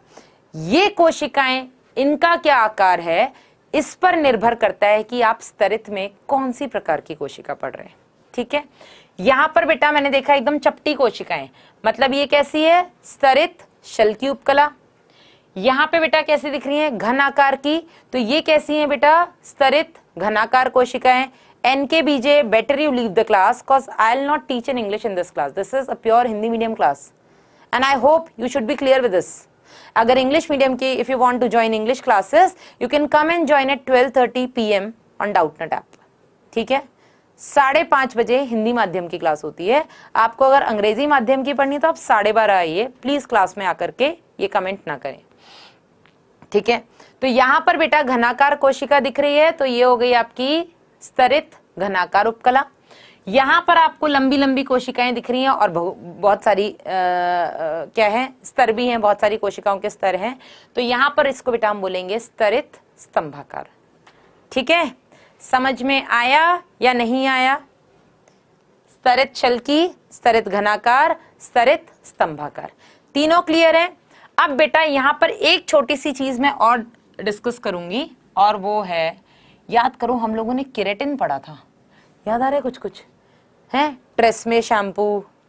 ये कोशिकाएं इनका क्या आकार है इस पर निर्भर करता है कि आप स्तरित में कौन सी प्रकार की कोशिका पढ़ रहे हैं ठीक है यहां पर बेटा मैंने देखा एकदम चपटी कोशिकाएं मतलब ये कैसी है स्तरित शल की उपकला यहां पे बेटा कैसी दिख रही है घन आकार की तो ये कैसी है बेटा स्तरित घनाकार कोशिकाएं N K B J better you leave the class cause I'll not teach in English in this class this is a pure Hindi medium class and I hope you should be clear with this अगर English medium की if you want to join English classes you can come and join at twelve thirty P M on Doubtnut app ठीक है साढ़े पांच बजे हिंदी माध्यम की class होती है आपको अगर अंग्रेजी माध्यम की पढ़नी तो आप साढ़े बारह आइए प्लीज क्लास में आकर के ये कमेंट ना करें ठीक है तो यहां पर बेटा घनाकार कोशिका दिख रही है तो ये हो गई आपकी स्तरित घनाकार उपकला यहां पर आपको लंबी लंबी कोशिकाएं दिख रही हैं और बहुत सारी आ, क्या है स्तर भी हैं बहुत सारी कोशिकाओं के स्तर हैं तो यहां पर इसको बेटा हम बोलेंगे स्तरित स्तंभाकार ठीक है समझ में आया या नहीं आया स्तरित छलकी स्तरित घनाकार स्तरित स्तंभाकार तीनों क्लियर है अब बेटा यहां पर एक छोटी सी चीज मैं और डिस्कस करूंगी और वो है याद करो हम लोगों ने किरेटिन पढ़ा था याद आ रहा है कुछ कुछ है ट्रेसमे शैम्पू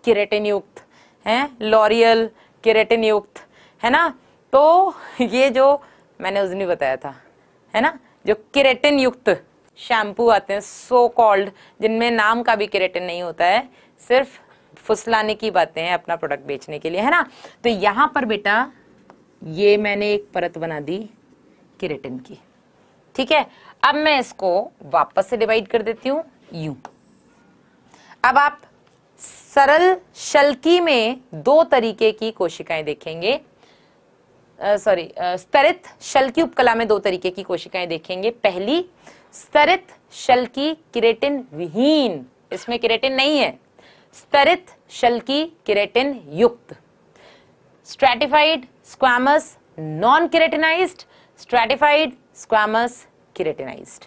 किरेटिन युक्त है लॉरियल किरेटिन युक्त है ना तो ये जो मैंने उस दिन बताया था है ना जो किरेटिन युक्त शैम्पू आते हैं सो कॉल्ड जिनमें नाम का भी किरेटिन नहीं होता है सिर्फ फुसलाने की बातें हैं अपना प्रोडक्ट बेचने के लिए है ना तो यहाँ पर बेटा ये मैंने एक परत बना दी किरेटिन की ठीक है अब मैं इसको वापस से डिवाइड कर देती हूँ यू अब आप सरल शल्की में दो तरीके की कोशिकाएं देखेंगे सॉरी स्तरित शल्की उपकला में दो तरीके की कोशिकाएं देखेंगे पहली स्तरित शल्की किरेटिन विहीन इसमें किरेटिन नहीं है स्तरित शल्की किरेटिन युक्त stratified squamous non keratinized stratified squamous keratinized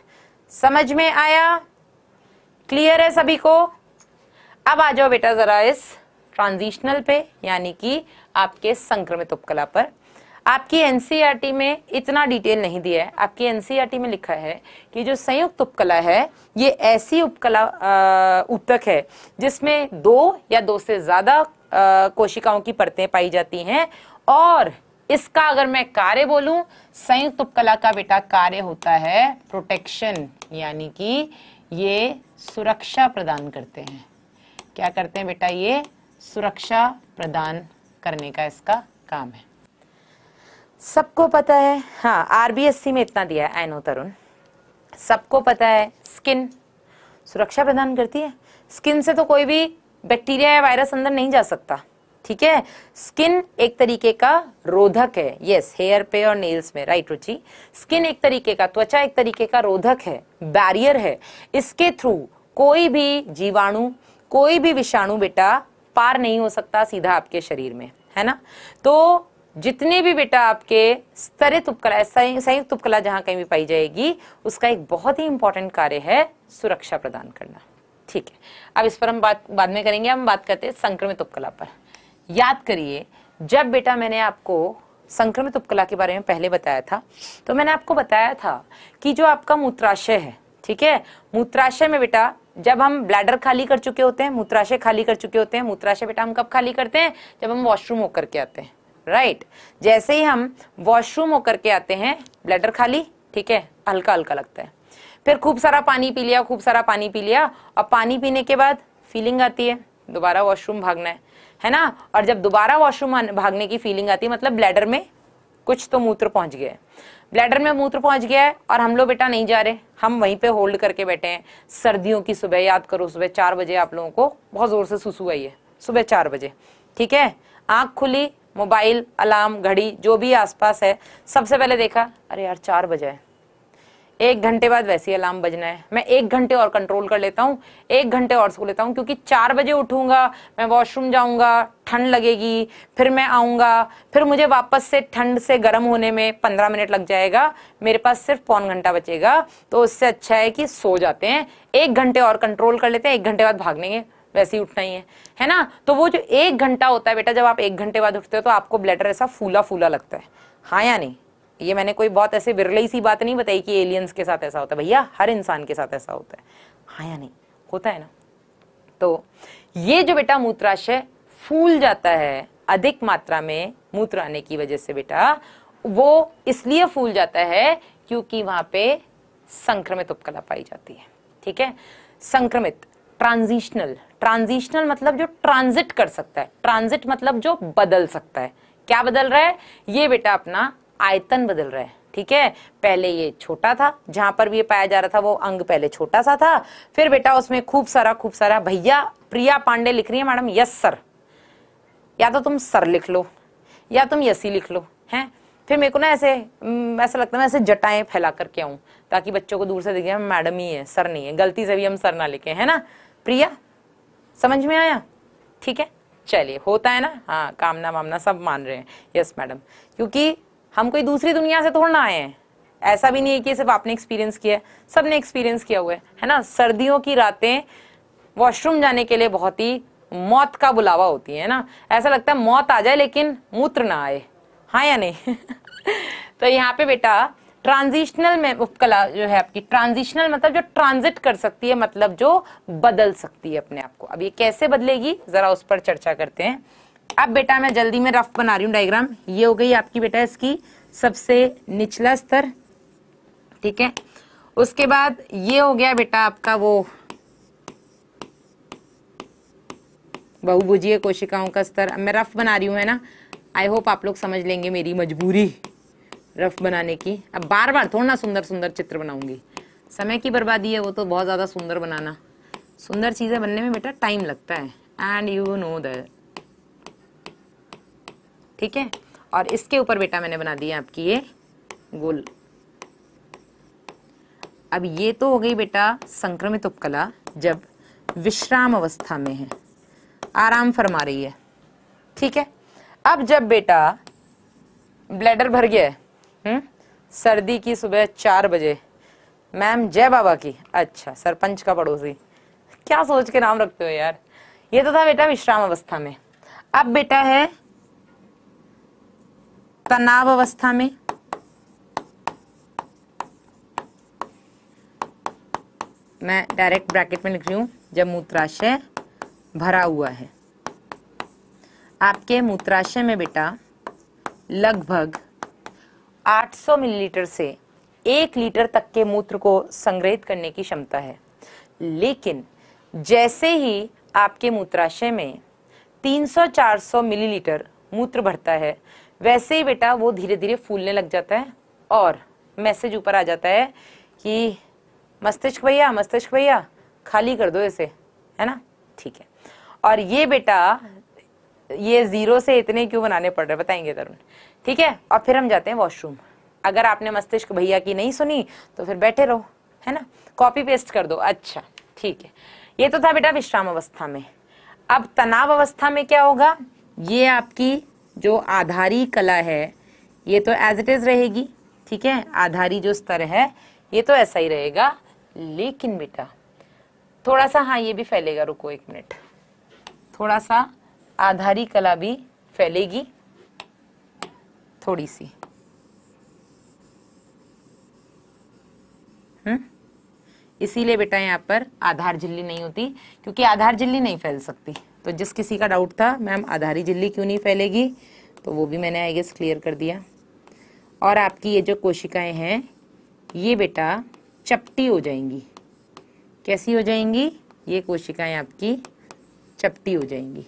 समझ में आया क्लियर है सभी को अब आ जाओ बेटा जरा इस ट्रांजिशनल पे यानी कि आपके संक्रमित उपकला पर आपकी एनसीईआरटी e में इतना डिटेल नहीं दिया है आपकी एनसीईआरटी e में लिखा है कि जो संयुक्त उपकला है ये ऐसी उपकला उत्तक है जिसमें दो या दो से ज़्यादा कोशिकाओं की परतें पाई जाती हैं और इसका अगर मैं कार्य बोलूं संयुक्त उपकला का बेटा कार्य होता है प्रोटेक्शन यानी कि ये सुरक्षा प्रदान करते हैं क्या करते हैं बेटा ये सुरक्षा प्रदान करने का इसका काम है सबको पता है हाँ आरबीएससी में इतना दिया है एनो तरुण सबको पता है स्किन सुरक्षा प्रदान करती है स्किन से तो कोई भी बैक्टीरिया या वायरस अंदर नहीं जा सकता ठीक है स्किन एक तरीके का रोधक है यस हेयर पे और नेल्स में राइट रुचि स्किन एक तरीके का त्वचा एक तरीके का रोधक है बैरियर है इसके थ्रू कोई भी जीवाणु कोई भी विषाणु बेटा पार नहीं हो सकता सीधा आपके शरीर में है ना तो जितने भी बेटा आपके स्तरित उपकला संयुक्त उपकला जहां कहीं भी पाई जाएगी उसका एक बहुत ही इंपॉर्टेंट कार्य है सुरक्षा प्रदान करना ठीक है अब इस पर हम बात बाद में करेंगे हम बात करते हैं संक्रमित उपकला पर याद करिए जब बेटा मैंने आपको संक्रमित उपकला के बारे में पहले बताया था तो मैंने आपको बताया था कि जो आपका मूत्राशय है ठीक है मूत्राशय में बेटा जब हम ब्लैडर खाली कर चुके होते हैं मूत्राशय खाली कर चुके होते हैं मूत्राशय बेटा हम कब खाली करते हैं जब हम वॉशरूम होकर के आते हैं राइट right. जैसे ही हम वॉशरूम होकर के आते हैं ब्लैडर खाली ठीक है हल्का हल्का लगता है फिर खूब सारा पानी पी लिया खूब सारा पानी पी लिया और पानी पीने के बाद फीलिंग आती है दोबारा वॉशरूम भागना है है ना और जब दोबारा वॉशरूम भागने की फीलिंग आती है मतलब ब्लैडर में कुछ तो मूत्र पहुंच गया है ब्लैडर में मूत्र पहुंच गया है और हम लोग बेटा नहीं जा रहे हम वहीं पे होल्ड करके बैठे हैं सर्दियों की सुबह याद करो सुबह चार बजे आप लोगों को बहुत जोर से सुसु आई है सुबह चार बजे ठीक है आंख खुली मोबाइल अलार्म घड़ी जो भी आसपास है सबसे पहले देखा अरे यार चार बजे है एक घंटे बाद वैसे अलार्म बजना है मैं एक घंटे और कंट्रोल कर लेता हूँ एक घंटे और सो लेता हूँ क्योंकि चार बजे उठूँगा मैं वॉशरूम जाऊँगा ठंड लगेगी फिर मैं आऊँगा फिर मुझे वापस से ठंड से गर्म होने में पंद्रह मिनट लग जाएगा मेरे पास सिर्फ पौन घंटा बचेगा तो उससे अच्छा है कि सो जाते हैं एक घंटे और कंट्रोल कर लेते हैं एक घंटे बाद भागने के वैसे ही उठना ही है है ना तो वो जो एक घंटा होता है बेटा जब आप एक घंटे बाद उठते हो तो आपको ब्लैडर ऐसा फूला फूला लगता है हाँ या नहीं ये मैंने कोई बहुत ऐसे बिरले सी बात नहीं बताई कि एलियंस के साथ ऐसा होता है भैया हर इंसान के साथ ऐसा होता है हाँ या नहीं होता है ना तो ये जो बेटा मूत्राशय फूल जाता है अधिक मात्रा में मूत्र आने की वजह से बेटा वो इसलिए फूल जाता है क्योंकि वहां पे संक्रमित उपकला पाई जाती है ठीक है संक्रमित ट्रांजिशनल ट्रांजिशनल मतलब जो ट्रांजिट कर सकता है ट्रांजिट मतलब जो बदल सकता है क्या बदल रहा है ये बेटा अपना आयतन बदल रहा है ठीक है पहले ये छोटा था जहां पर भी ये पाया जा रहा था वो अंग पहले छोटा सा था फिर बेटा उसमें खूब सारा खूब सारा भैया प्रिया पांडे लिख रही है मैडम यस सर या तो तुम सर लिख लो या तुम यसी लिख लो है फिर मेरे को ना ऐसे ऐसा लगता है मैं ऐसे जटाएं फैला करके आऊं ताकि बच्चों को दूर से दिखे मैडम ही है सर नहीं है गलती से भी हम सर ना लिखे है ना प्रिया समझ में आया ठीक है चलिए होता है ना हाँ कामना वामना सब मान रहे हैं यस मैडम क्योंकि हम कोई दूसरी दुनिया से थोड़ा ना आए हैं ऐसा भी नहीं है कि सिर्फ आपने एक्सपीरियंस किया है सब ने एक्सपीरियंस किया हुआ है है ना सर्दियों की रातें वॉशरूम जाने के लिए बहुत ही मौत का बुलावा होती है ना ऐसा लगता है मौत आ जाए लेकिन मूत्र ना आए हाँ या नहीं तो यहाँ पे बेटा ट्रांजिशनल में उपकला जो है आपकी ट्रांजिशनल मतलब जो ट्रांजिट कर सकती है मतलब जो बदल सकती है अपने आप को अब ये कैसे बदलेगी जरा उस पर चर्चा करते हैं अब बेटा मैं जल्दी में रफ बना रही हूँ डायग्राम ये हो गई आपकी बेटा इसकी सबसे निचला स्तर ठीक है उसके बाद ये हो गया बेटा आपका वो बहुभुजीय कोशिकाओं का स्तर अब मैं रफ बना रही हूँ है ना आई होप आप लोग समझ लेंगे मेरी मजबूरी रफ बनाने की अब बार बार थोड़ा ना सुंदर सुंदर चित्र बनाऊंगी समय की बर्बादी है वो तो बहुत ज़्यादा सुंदर बनाना सुंदर चीज़ें बनने में बेटा टाइम लगता है एंड यू नो दैट ठीक है और इसके ऊपर बेटा मैंने बना दिया आपकी ये गोल अब ये तो हो गई बेटा संक्रमित उपकला जब विश्राम अवस्था में है आराम फरमा रही है ठीक है अब जब बेटा ब्लैडर भर गया है हुँ? हम्म? सर्दी की सुबह चार बजे मैम जय बाबा की अच्छा सरपंच का पड़ोसी क्या सोच के नाम रखते हो यार ये तो था बेटा विश्राम अवस्था में अब बेटा है तनाव अवस्था में मैं डायरेक्ट ब्रैकेट में लिख रही हूं जब मूत्राशय भरा हुआ है आपके मूत्राशय में बेटा लगभग 800 मिलीलीटर से एक लीटर तक के मूत्र को संग्रहित करने की क्षमता है लेकिन जैसे ही आपके मूत्राशय में 300-400 मिलीलीटर मूत्र भरता है वैसे ही बेटा वो धीरे धीरे फूलने लग जाता है और मैसेज ऊपर आ जाता है कि मस्तिष्क भैया मस्तिष्क भैया खाली कर दो इसे है ना ठीक है और ये बेटा ये ज़ीरो से इतने क्यों बनाने पड़ रहे बताएंगे तरुण ठीक है और फिर हम जाते हैं वॉशरूम अगर आपने मस्तिष्क भैया की नहीं सुनी तो फिर बैठे रहो है ना कॉपी पेस्ट कर दो अच्छा ठीक है ये तो था बेटा विश्राम अवस्था में अब तनाव अवस्था में क्या होगा ये आपकी जो आधारी कला है ये तो एज इट इज रहेगी ठीक है आधारी जो स्तर है ये तो ऐसा ही रहेगा लेकिन बेटा थोड़ा सा हाँ ये भी फैलेगा रुको एक मिनट थोड़ा सा आधारी कला भी फैलेगी थोड़ी सी हम्म इसीलिए बेटा यहाँ पर आधार झिल्ली नहीं होती क्योंकि आधार झिल्ली नहीं फैल सकती तो जिस किसी का डाउट था मैम आधारी झिल्ली क्यों नहीं फैलेगी तो वो भी मैंने आई गेस क्लियर कर दिया और आपकी ये जो कोशिकाएं हैं ये बेटा चपटी हो जाएंगी कैसी हो जाएंगी ये कोशिकाएं आपकी चपटी हो जाएंगी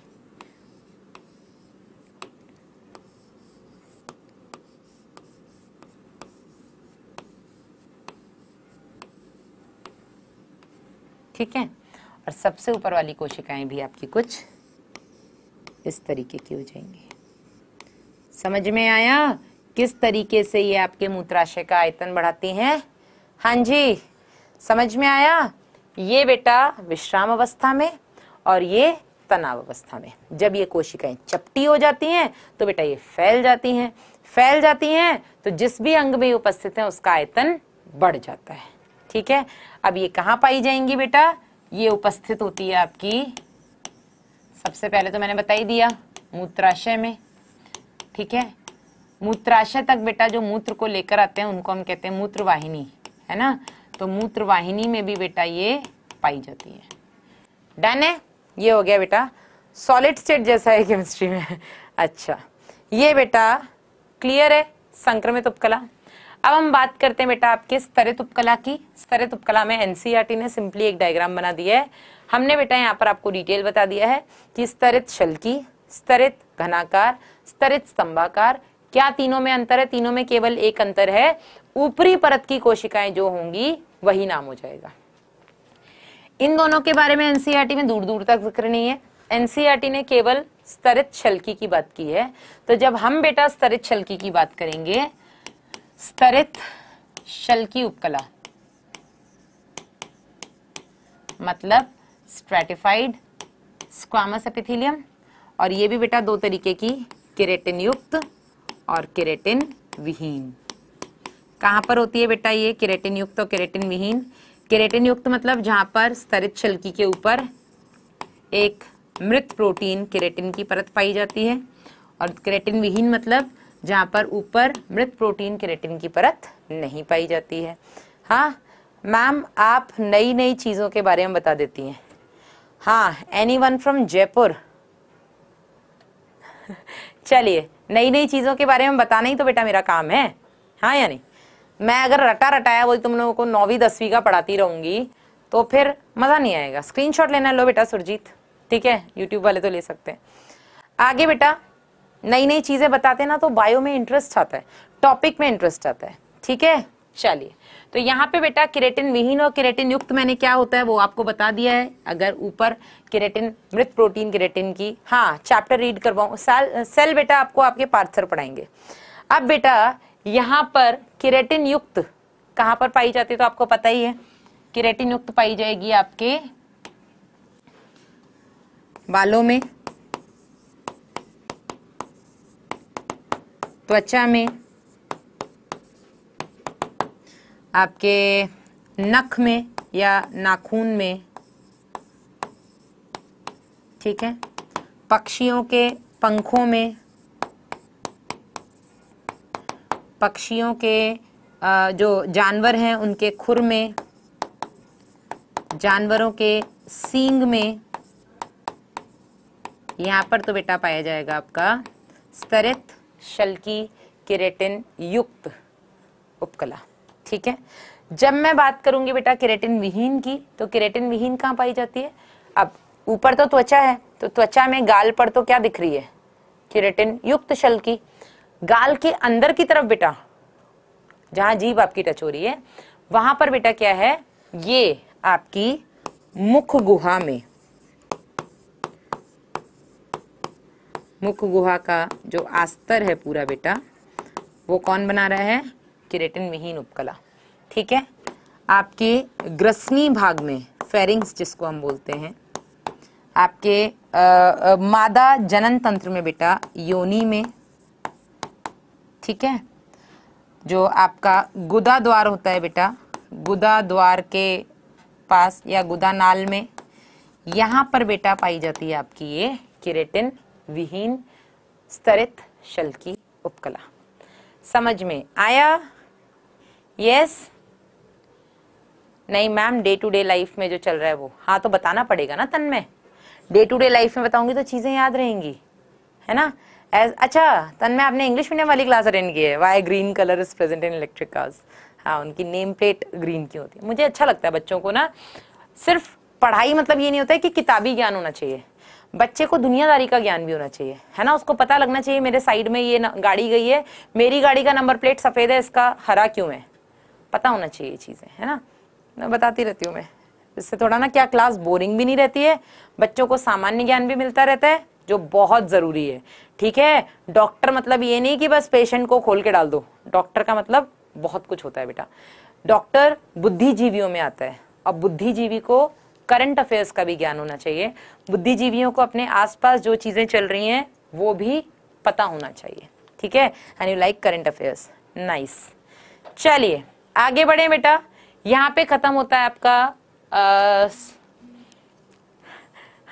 ठीक है और सबसे ऊपर वाली कोशिकाएं भी आपकी कुछ इस तरीके की हो जाएंगी समझ में आया किस तरीके से ये आपके मूत्राशय का आयतन बढ़ाती हैं हाँ जी समझ में आया ये बेटा विश्राम अवस्था में और ये तनाव अवस्था में जब ये कोशिकाएं चपटी हो जाती हैं तो बेटा ये फैल जाती हैं फैल जाती हैं तो जिस भी अंग में उपस्थित है उसका आयतन बढ़ जाता है ठीक है अब ये कहाँ पाई जाएंगी बेटा ये उपस्थित होती है आपकी सबसे पहले तो मैंने बता ही दिया मूत्राशय में ठीक है मूत्राशय तक बेटा जो मूत्र को लेकर आते हैं उनको हम कहते हैं मूत्रवाहिनी है ना तो मूत्रवाहिनी में भी बेटा ये पाई जाती है डन है ये हो गया बेटा सॉलिड स्टेट जैसा है केमिस्ट्री में अच्छा ये बेटा क्लियर है संक्रमित उपकला अब हम बात करते हैं बेटा आपके स्तरित उपकला की स्तरित उपकला में एनसीईआरटी e ने सिंपली एक डायग्राम बना दिया है हमने बेटा यहाँ पर आपको डिटेल बता दिया है कि स्तरित शल्की स्तरित घनाकार स्तरित स्तंभाकार क्या तीनों में अंतर है तीनों में केवल एक अंतर है ऊपरी परत की कोशिकाएं जो होंगी वही नाम हो जाएगा इन दोनों के बारे में एनसीईआरटी e में दूर दूर तक जिक्र नहीं है एनसीईआरटी e ने केवल स्तरित छलकी की बात की है तो जब हम बेटा स्तरित छलकी की बात करेंगे स्तरित शल्की उपकला मतलब स्ट्रेटिफाइड स्क्वामस एपिथिलियम और ये भी बेटा दो तरीके की किरेटिन युक्त और केरेटिन विहीन कहां पर होती है बेटा ये किरेटिन युक्त और केरेटिन विहीन किरेटिन युक्त मतलब जहां पर स्तरित शल्की के ऊपर एक मृत प्रोटीन केरेटिन की परत पाई जाती है और किरेटिन विहीन मतलब जहाँ पर ऊपर मृत प्रोटीन केरेटिन की परत नहीं पाई जाती है हाँ मैम आप नई नई चीज़ों के बारे में बता देती हैं हाँ एनी वन फ्रॉम जयपुर चलिए नई नई चीज़ों के बारे में बताना ही तो बेटा मेरा काम है हाँ या नहीं मैं अगर रटा रटाया वही तुम लोगों को नौवीं दसवीं का पढ़ाती रहूँगी तो फिर मज़ा नहीं आएगा स्क्रीनशॉट लेना लो बेटा सुरजीत ठीक है यूट्यूब वाले तो ले सकते हैं आगे बेटा नई नई चीज़ें बताते ना तो बायो में इंटरेस्ट आता है टॉपिक में इंटरेस्ट आता है ठीक है चलिए तो यहाँ पे बेटा किरेटिन विहीन और किरेटिन युक्त मैंने क्या होता है वो आपको बता दिया है अगर ऊपर किरेटिन मृत प्रोटीन किरेटिन की हाँ चैप्टर रीड करवाऊ सेल सेल बेटा आपको आपके पार्थर पढ़ाएंगे अब बेटा यहाँ पर किरेटिन युक्त कहाँ पर पाई जाती है तो आपको पता ही है किरेटिन युक्त पाई जाएगी आपके बालों में त्वचा में आपके नख में या नाखून में ठीक है पक्षियों के पंखों में पक्षियों के जो जानवर हैं उनके खुर में जानवरों के सींग में यहाँ पर तो बेटा पाया जाएगा आपका स्तरित शल्की किरेटिन युक्त उपकला ठीक है जब मैं बात करूंगी बेटा किरेटिन विहीन की तो किरेटिन विहीन कहाँ पाई जाती है अब ऊपर तो त्वचा है तो त्वचा में गाल पर तो क्या दिख रही है किरेटिन युक्त शल्की गाल के अंदर की तरफ बेटा जहां जीभ आपकी टच हो रही है वहां पर बेटा क्या है ये आपकी मुख गुहा में मुख गुहा का जो आस्तर है पूरा बेटा वो कौन बना रहा है किरेटिन विहीन उपकला ठीक है आपके ग्रसनी भाग में फेरिंग्स जिसको हम बोलते हैं आपके आ, आ, मादा जनन तंत्र में बेटा योनि में ठीक है जो आपका गुदा द्वार होता है बेटा गुदा द्वार के पास या गुदा नाल में यहाँ पर बेटा पाई जाती है आपकी ये किरेटिन विहीन स्तरित शल की उपकला समझ में आया यस नहीं ma'am day to day life में जो चल रहा है वो हाँ तो बताना पड़ेगा ना तन में डे टू डे लाइफ में बताऊंगी तो चीज़ें याद रहेंगी है ना एज अच्छा तन में आपने इंग्लिश मीडियम वाली क्लास अटेंड की है why green colour is present in electric cars हाँ उनकी नेम प्लेट ग्रीन की होती है मुझे अच्छा लगता है बच्चों को ना सिर्फ पढ़ाई मतलब ये नहीं होता है कि किताबी ज्ञान होना चाहिए बच्चे को दुनियादारी का ज्ञान भी होना चाहिए है ना उसको पता लगना चाहिए मेरे साइड में ये गाड़ी गई है मेरी गाड़ी का नंबर प्लेट सफ़ेद है इसका हरा क्यों है पता होना चाहिए ये चीज़ें है ना मैं बताती रहती हूँ मैं इससे थोड़ा ना क्या क्लास बोरिंग भी नहीं रहती है बच्चों को सामान्य ज्ञान भी मिलता रहता है जो बहुत ज़रूरी है ठीक है डॉक्टर मतलब ये नहीं कि बस पेशेंट को खोल के डाल दो डॉक्टर का मतलब बहुत कुछ होता है बेटा डॉक्टर बुद्धिजीवियों में आता है अब बुद्धिजीवी को करंट अफेयर्स का भी ज्ञान होना चाहिए बुद्धिजीवियों को अपने आसपास जो चीज़ें चल रही हैं वो भी पता होना चाहिए ठीक है and you like current affairs nice चलिए आगे बढ़े बेटा यहाँ पे ख़त्म होता है आपका आ,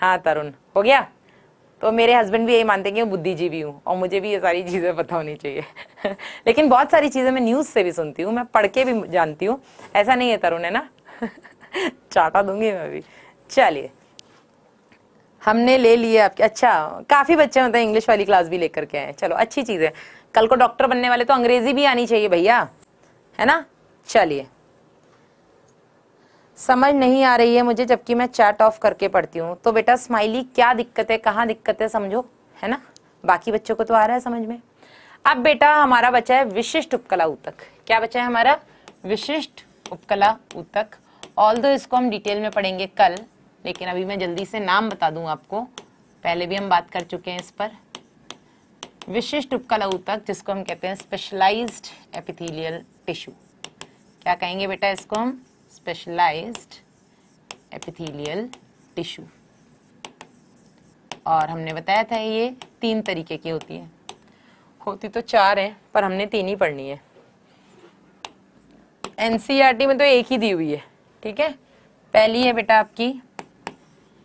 हाँ तरुण हो गया तो मेरे हस्बैंड भी यही मानते हैं कि मैं बुद्धिजीवी हूँ और मुझे भी ये सारी चीज़ें पता होनी चाहिए लेकिन बहुत सारी चीज़ें मैं न्यूज़ से भी सुनती हूँ मैं पढ़ के भी जानती हूँ ऐसा नहीं है तरुण है ना चाटा दूंगी मैं भी चलिए हमने ले लिए आपके अच्छा काफ़ी बच्चे होते हैं इंग्लिश मतलब वाली क्लास भी लेकर के आए चलो अच्छी चीज़ है कल को डॉक्टर बनने वाले तो अंग्रेज़ी भी आनी चाहिए भैया है ना चलिए समझ नहीं आ रही है मुझे जबकि मैं चैट ऑफ करके पढ़ती हूँ तो बेटा स्माइली क्या दिक्कत है कहाँ दिक्कत है समझो है ना बाकी बच्चों को तो आ रहा है समझ में अब बेटा हमारा बच्चा है विशिष्ट उपकला उतक क्या बच्चा है हमारा विशिष्ट उपकला उतक ऑल दो इसको हम डिटेल में पढ़ेंगे कल लेकिन अभी मैं जल्दी से नाम बता दूं आपको पहले भी हम बात कर चुके हैं इस पर विशिष्ट उपकला ऊतक जिसको हम कहते हैं स्पेशलाइज्ड एपिथेलियल टिश्यू क्या कहेंगे बेटा इसको हम स्पेशलाइज्ड एपिथेलियल टिश्यू और हमने बताया था ये तीन तरीके की होती है होती तो चार हैं पर हमने तीन ही पढ़नी है एनसीईआरटी e में तो एक ही दी हुई है ठीक है पहली है बेटा आपकी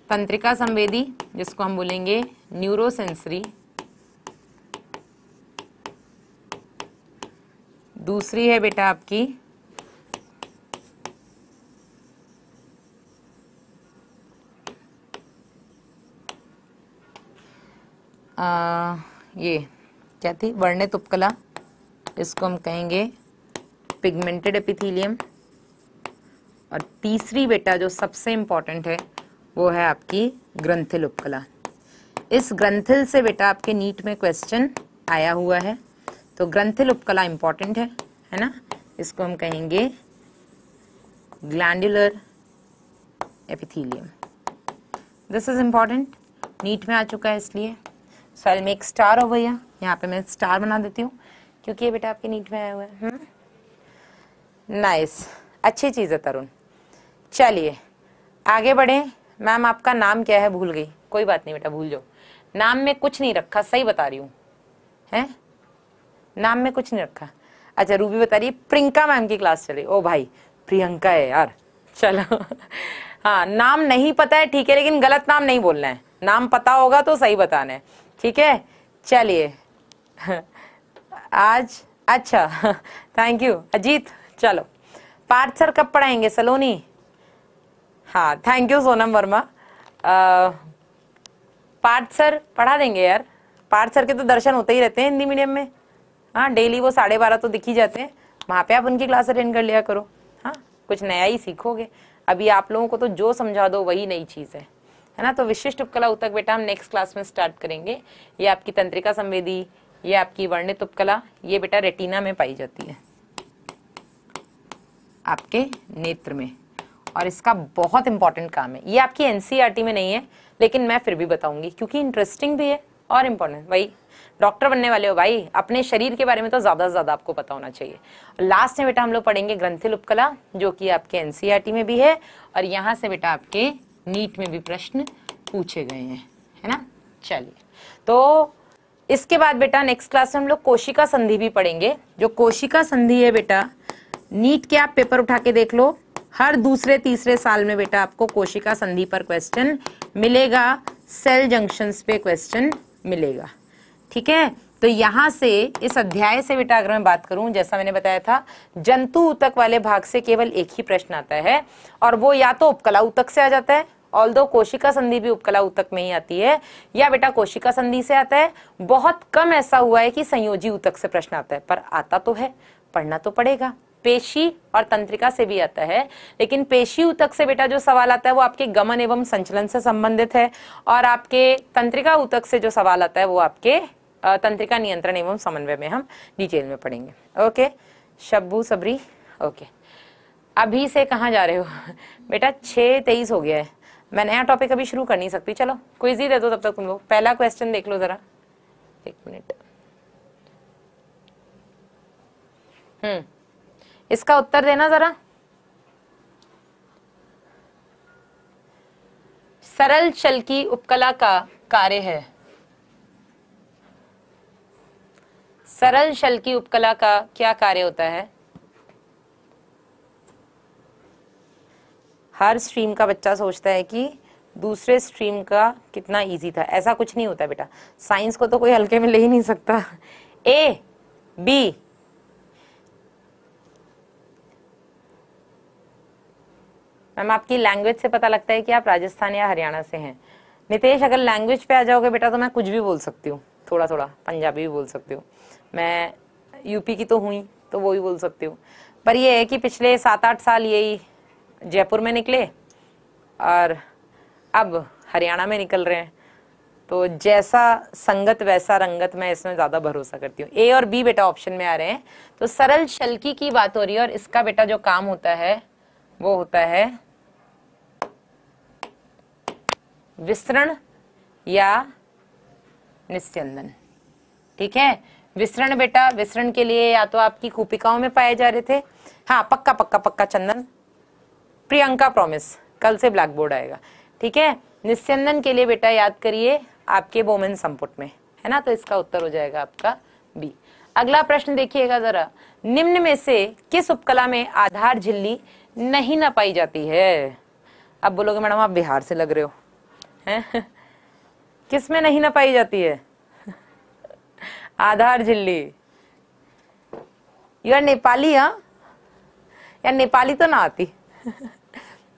तंत्रिका संवेदी जिसको हम बोलेंगे न्यूरोसेंसरी दूसरी है बेटा आपकी आ, ये क्या थी वर्णित उपकला इसको हम कहेंगे पिगमेंटेड एपिथीलियम और तीसरी बेटा जो सबसे इम्पोर्टेंट है वो है आपकी ग्रंथिल उपकला इस ग्रंथिल से बेटा आपके नीट में क्वेश्चन आया हुआ है तो ग्रंथिल उपकला इंपॉर्टेंट है है ना इसको हम कहेंगे glandular epithelium this is important NEET में आ चुका है इसलिए सो आई मेक स्टार हो भैया यहाँ पे मैं स्टार बना देती हूँ क्योंकि ये बेटा आपके नीट में आया हुआ है नाइस हम्म। nice. अच्छी चीज़ है तरुण चलिए आगे बढ़े मैम आपका नाम क्या है भूल गई कोई बात नहीं बेटा भूल जाओ नाम में कुछ नहीं रखा सही बता रही हूँ है नाम में कुछ नहीं रखा अच्छा रूबी बता रही है प्रियंका मैम की क्लास चली ओ भाई प्रियंका है यार चलो हाँ नाम नहीं पता है ठीक है लेकिन गलत नाम नहीं बोलना है नाम पता होगा तो सही बताना है ठीक है चलिए आज अच्छा थैंक यू अजीत चलो पार्थ सर कब पढ़ाएंगे सलोनी हाँ thank you Sonam Verma Parth sir पढ़ा देंगे यार पार्थ सर के तो दर्शन होते ही रहते हैं हिंदी मीडियम में हाँ डेली वो साढ़े बारह तो दिख ही जाते हैं वहां पे आप उनकी क्लास अटेंड कर लिया करो हाँ कुछ नया ही सीखोगे अभी आप लोगों को तो जो समझा दो वही नई चीज़ है है ना तो विशिष्ट उपकला उतक बेटा हम नेक्स्ट क्लास में स्टार्ट करेंगे ये आपकी तंत्रिका संवेदी ये आपकी वर्णित उपकला ये बेटा रेटिना में पाई जाती है आपके नेत्र में और इसका बहुत इंपॉर्टेंट काम है ये आपकी एनसीईआरटी e में नहीं है लेकिन मैं फिर भी बताऊंगी क्योंकि इंटरेस्टिंग भी है और इम्पोर्टेंट भाई डॉक्टर बनने वाले हो भाई अपने शरीर के बारे में तो ज़्यादा से ज़्यादा आपको पता होना चाहिए लास्ट में बेटा हम लोग पढ़ेंगे ग्रंथिल उपकला जो कि आपके एनसीईआरटी e में भी है और यहाँ से बेटा आपके नीट में भी प्रश्न पूछे गए हैं है ना चलिए तो इसके बाद बेटा नेक्स्ट क्लास में हम लोग कोशिका संधि भी पढ़ेंगे जो कोशिका संधि है बेटा नीट के आप पेपर उठा के देख लो हर दूसरे तीसरे साल में बेटा आपको कोशिका संधि पर क्वेश्चन मिलेगा सेल जंक्शन पे क्वेश्चन मिलेगा ठीक है तो यहाँ से इस अध्याय से बेटा अगर मैं बात करूं जैसा मैंने बताया था जंतु उतक वाले भाग से केवल एक ही प्रश्न आता है और वो या तो उपकला उतक से आ जाता है ऑल दो कोशिका संधि भी उपकला उतक में ही आती है या बेटा कोशिका संधि से आता है बहुत कम ऐसा हुआ है कि संयोजी उतक से प्रश्न आता है पर आता तो है पढ़ना तो पड़ेगा पेशी और तंत्रिका से भी आता है लेकिन पेशी उतक से बेटा जो सवाल आता है वो आपके गमन एवं संचलन से संबंधित है और आपके तंत्रिका उतक से जो सवाल आता है वो आपके तंत्रिका नियंत्रण एवं समन्वय में हम डिटेल में पढ़ेंगे ओके शब्बू सबरी ओके अभी से कहाँ जा रहे हो बेटा छः तेईस हो गया है मैं नया टॉपिक अभी शुरू कर नहीं सकती चलो क्विज ही दे दो तब तक तुम लोग पहला क्वेश्चन देख लो ज़रा एक मिनट हम्म इसका उत्तर देना जरा सरल चल की उपकला का कार्य है सरल शल की उपकला का क्या कार्य होता है हर स्ट्रीम का बच्चा सोचता है कि दूसरे स्ट्रीम का कितना इजी था ऐसा कुछ नहीं होता बेटा साइंस को तो कोई हल्के में ले ही नहीं सकता ए बी मैम आपकी लैंग्वेज से पता लगता है कि आप राजस्थान या हरियाणा से हैं नितेश अगर लैंग्वेज पे आ जाओगे बेटा तो मैं कुछ भी बोल सकती हूँ थोड़ा थोड़ा पंजाबी भी बोल सकती हूँ मैं यूपी की तो हुई तो वो भी बोल सकती हूँ पर ये है कि पिछले सात आठ साल यही जयपुर में निकले और अब हरियाणा में निकल रहे हैं तो जैसा संगत वैसा रंगत मैं इसमें ज़्यादा भरोसा करती हूँ ए और बी बेटा ऑप्शन में आ रहे हैं तो सरल शल्की की बात हो रही है और इसका बेटा जो काम होता है वो होता है विस्तरण या निस्यंदन ठीक है विस्तरण बेटा विस्तरण के लिए या तो आपकी कूपिकाओं में पाए जा रहे थे हाँ पक्का पक्का पक्का चंदन प्रियंका प्रॉमिस कल से ब्लैक बोर्ड आएगा ठीक है निस्यंदन के लिए बेटा याद करिए आपके बोमेन संपुट में है ना तो इसका उत्तर हो जाएगा आपका बी अगला प्रश्न देखिएगा जरा निम्न में से किस उपकला में आधार झिल्ली नहीं ना पाई जाती है अब बोलोगे मैडम आप बिहार से लग रहे हो किस में नहीं ना पाई जाती है आधार झिल्ली यू आर नेपाली हा यार नेपाली तो ना आती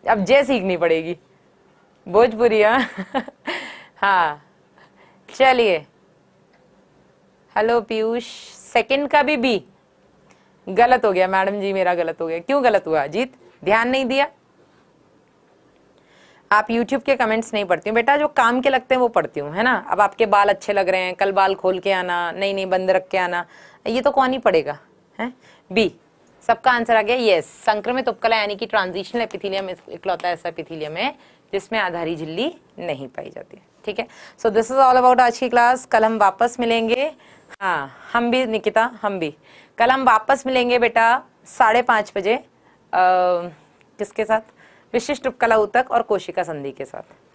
अब जय सीखनी पड़ेगी भोजपुरी हाँ हाँ चलिए हेलो पीयूष सेकंड का भी बी गलत हो गया मैडम जी मेरा गलत हो गया क्यों गलत हुआ जीत ध्यान नहीं दिया आप यूट्यूब के कमेंट्स नहीं पढ़ती हूँ बेटा जो काम के लगते हैं वो पढ़ती हूँ है ना अब आपके बाल अच्छे लग रहे हैं कल बाल खोल के आना नहीं नहीं बंद रख के आना ये तो कौन ही पड़ेगा है बी सबका आंसर आ गया येस संक्रमित उपकला यानी कि ट्रांजिशनल एपिथिलियम इकलौता ऐसा एपिथिलियम है जिसमें आधारी झिल्ली नहीं पाई जाती ठीक है so this is all about आज की क्लास कल हम वापस मिलेंगे हाँ हम भी निकिता हम भी कल हम वापस मिलेंगे बेटा साढ़े पाँच बजे किसके साथ विशिष्ट उपकला उतक और कोशिका संधि के साथ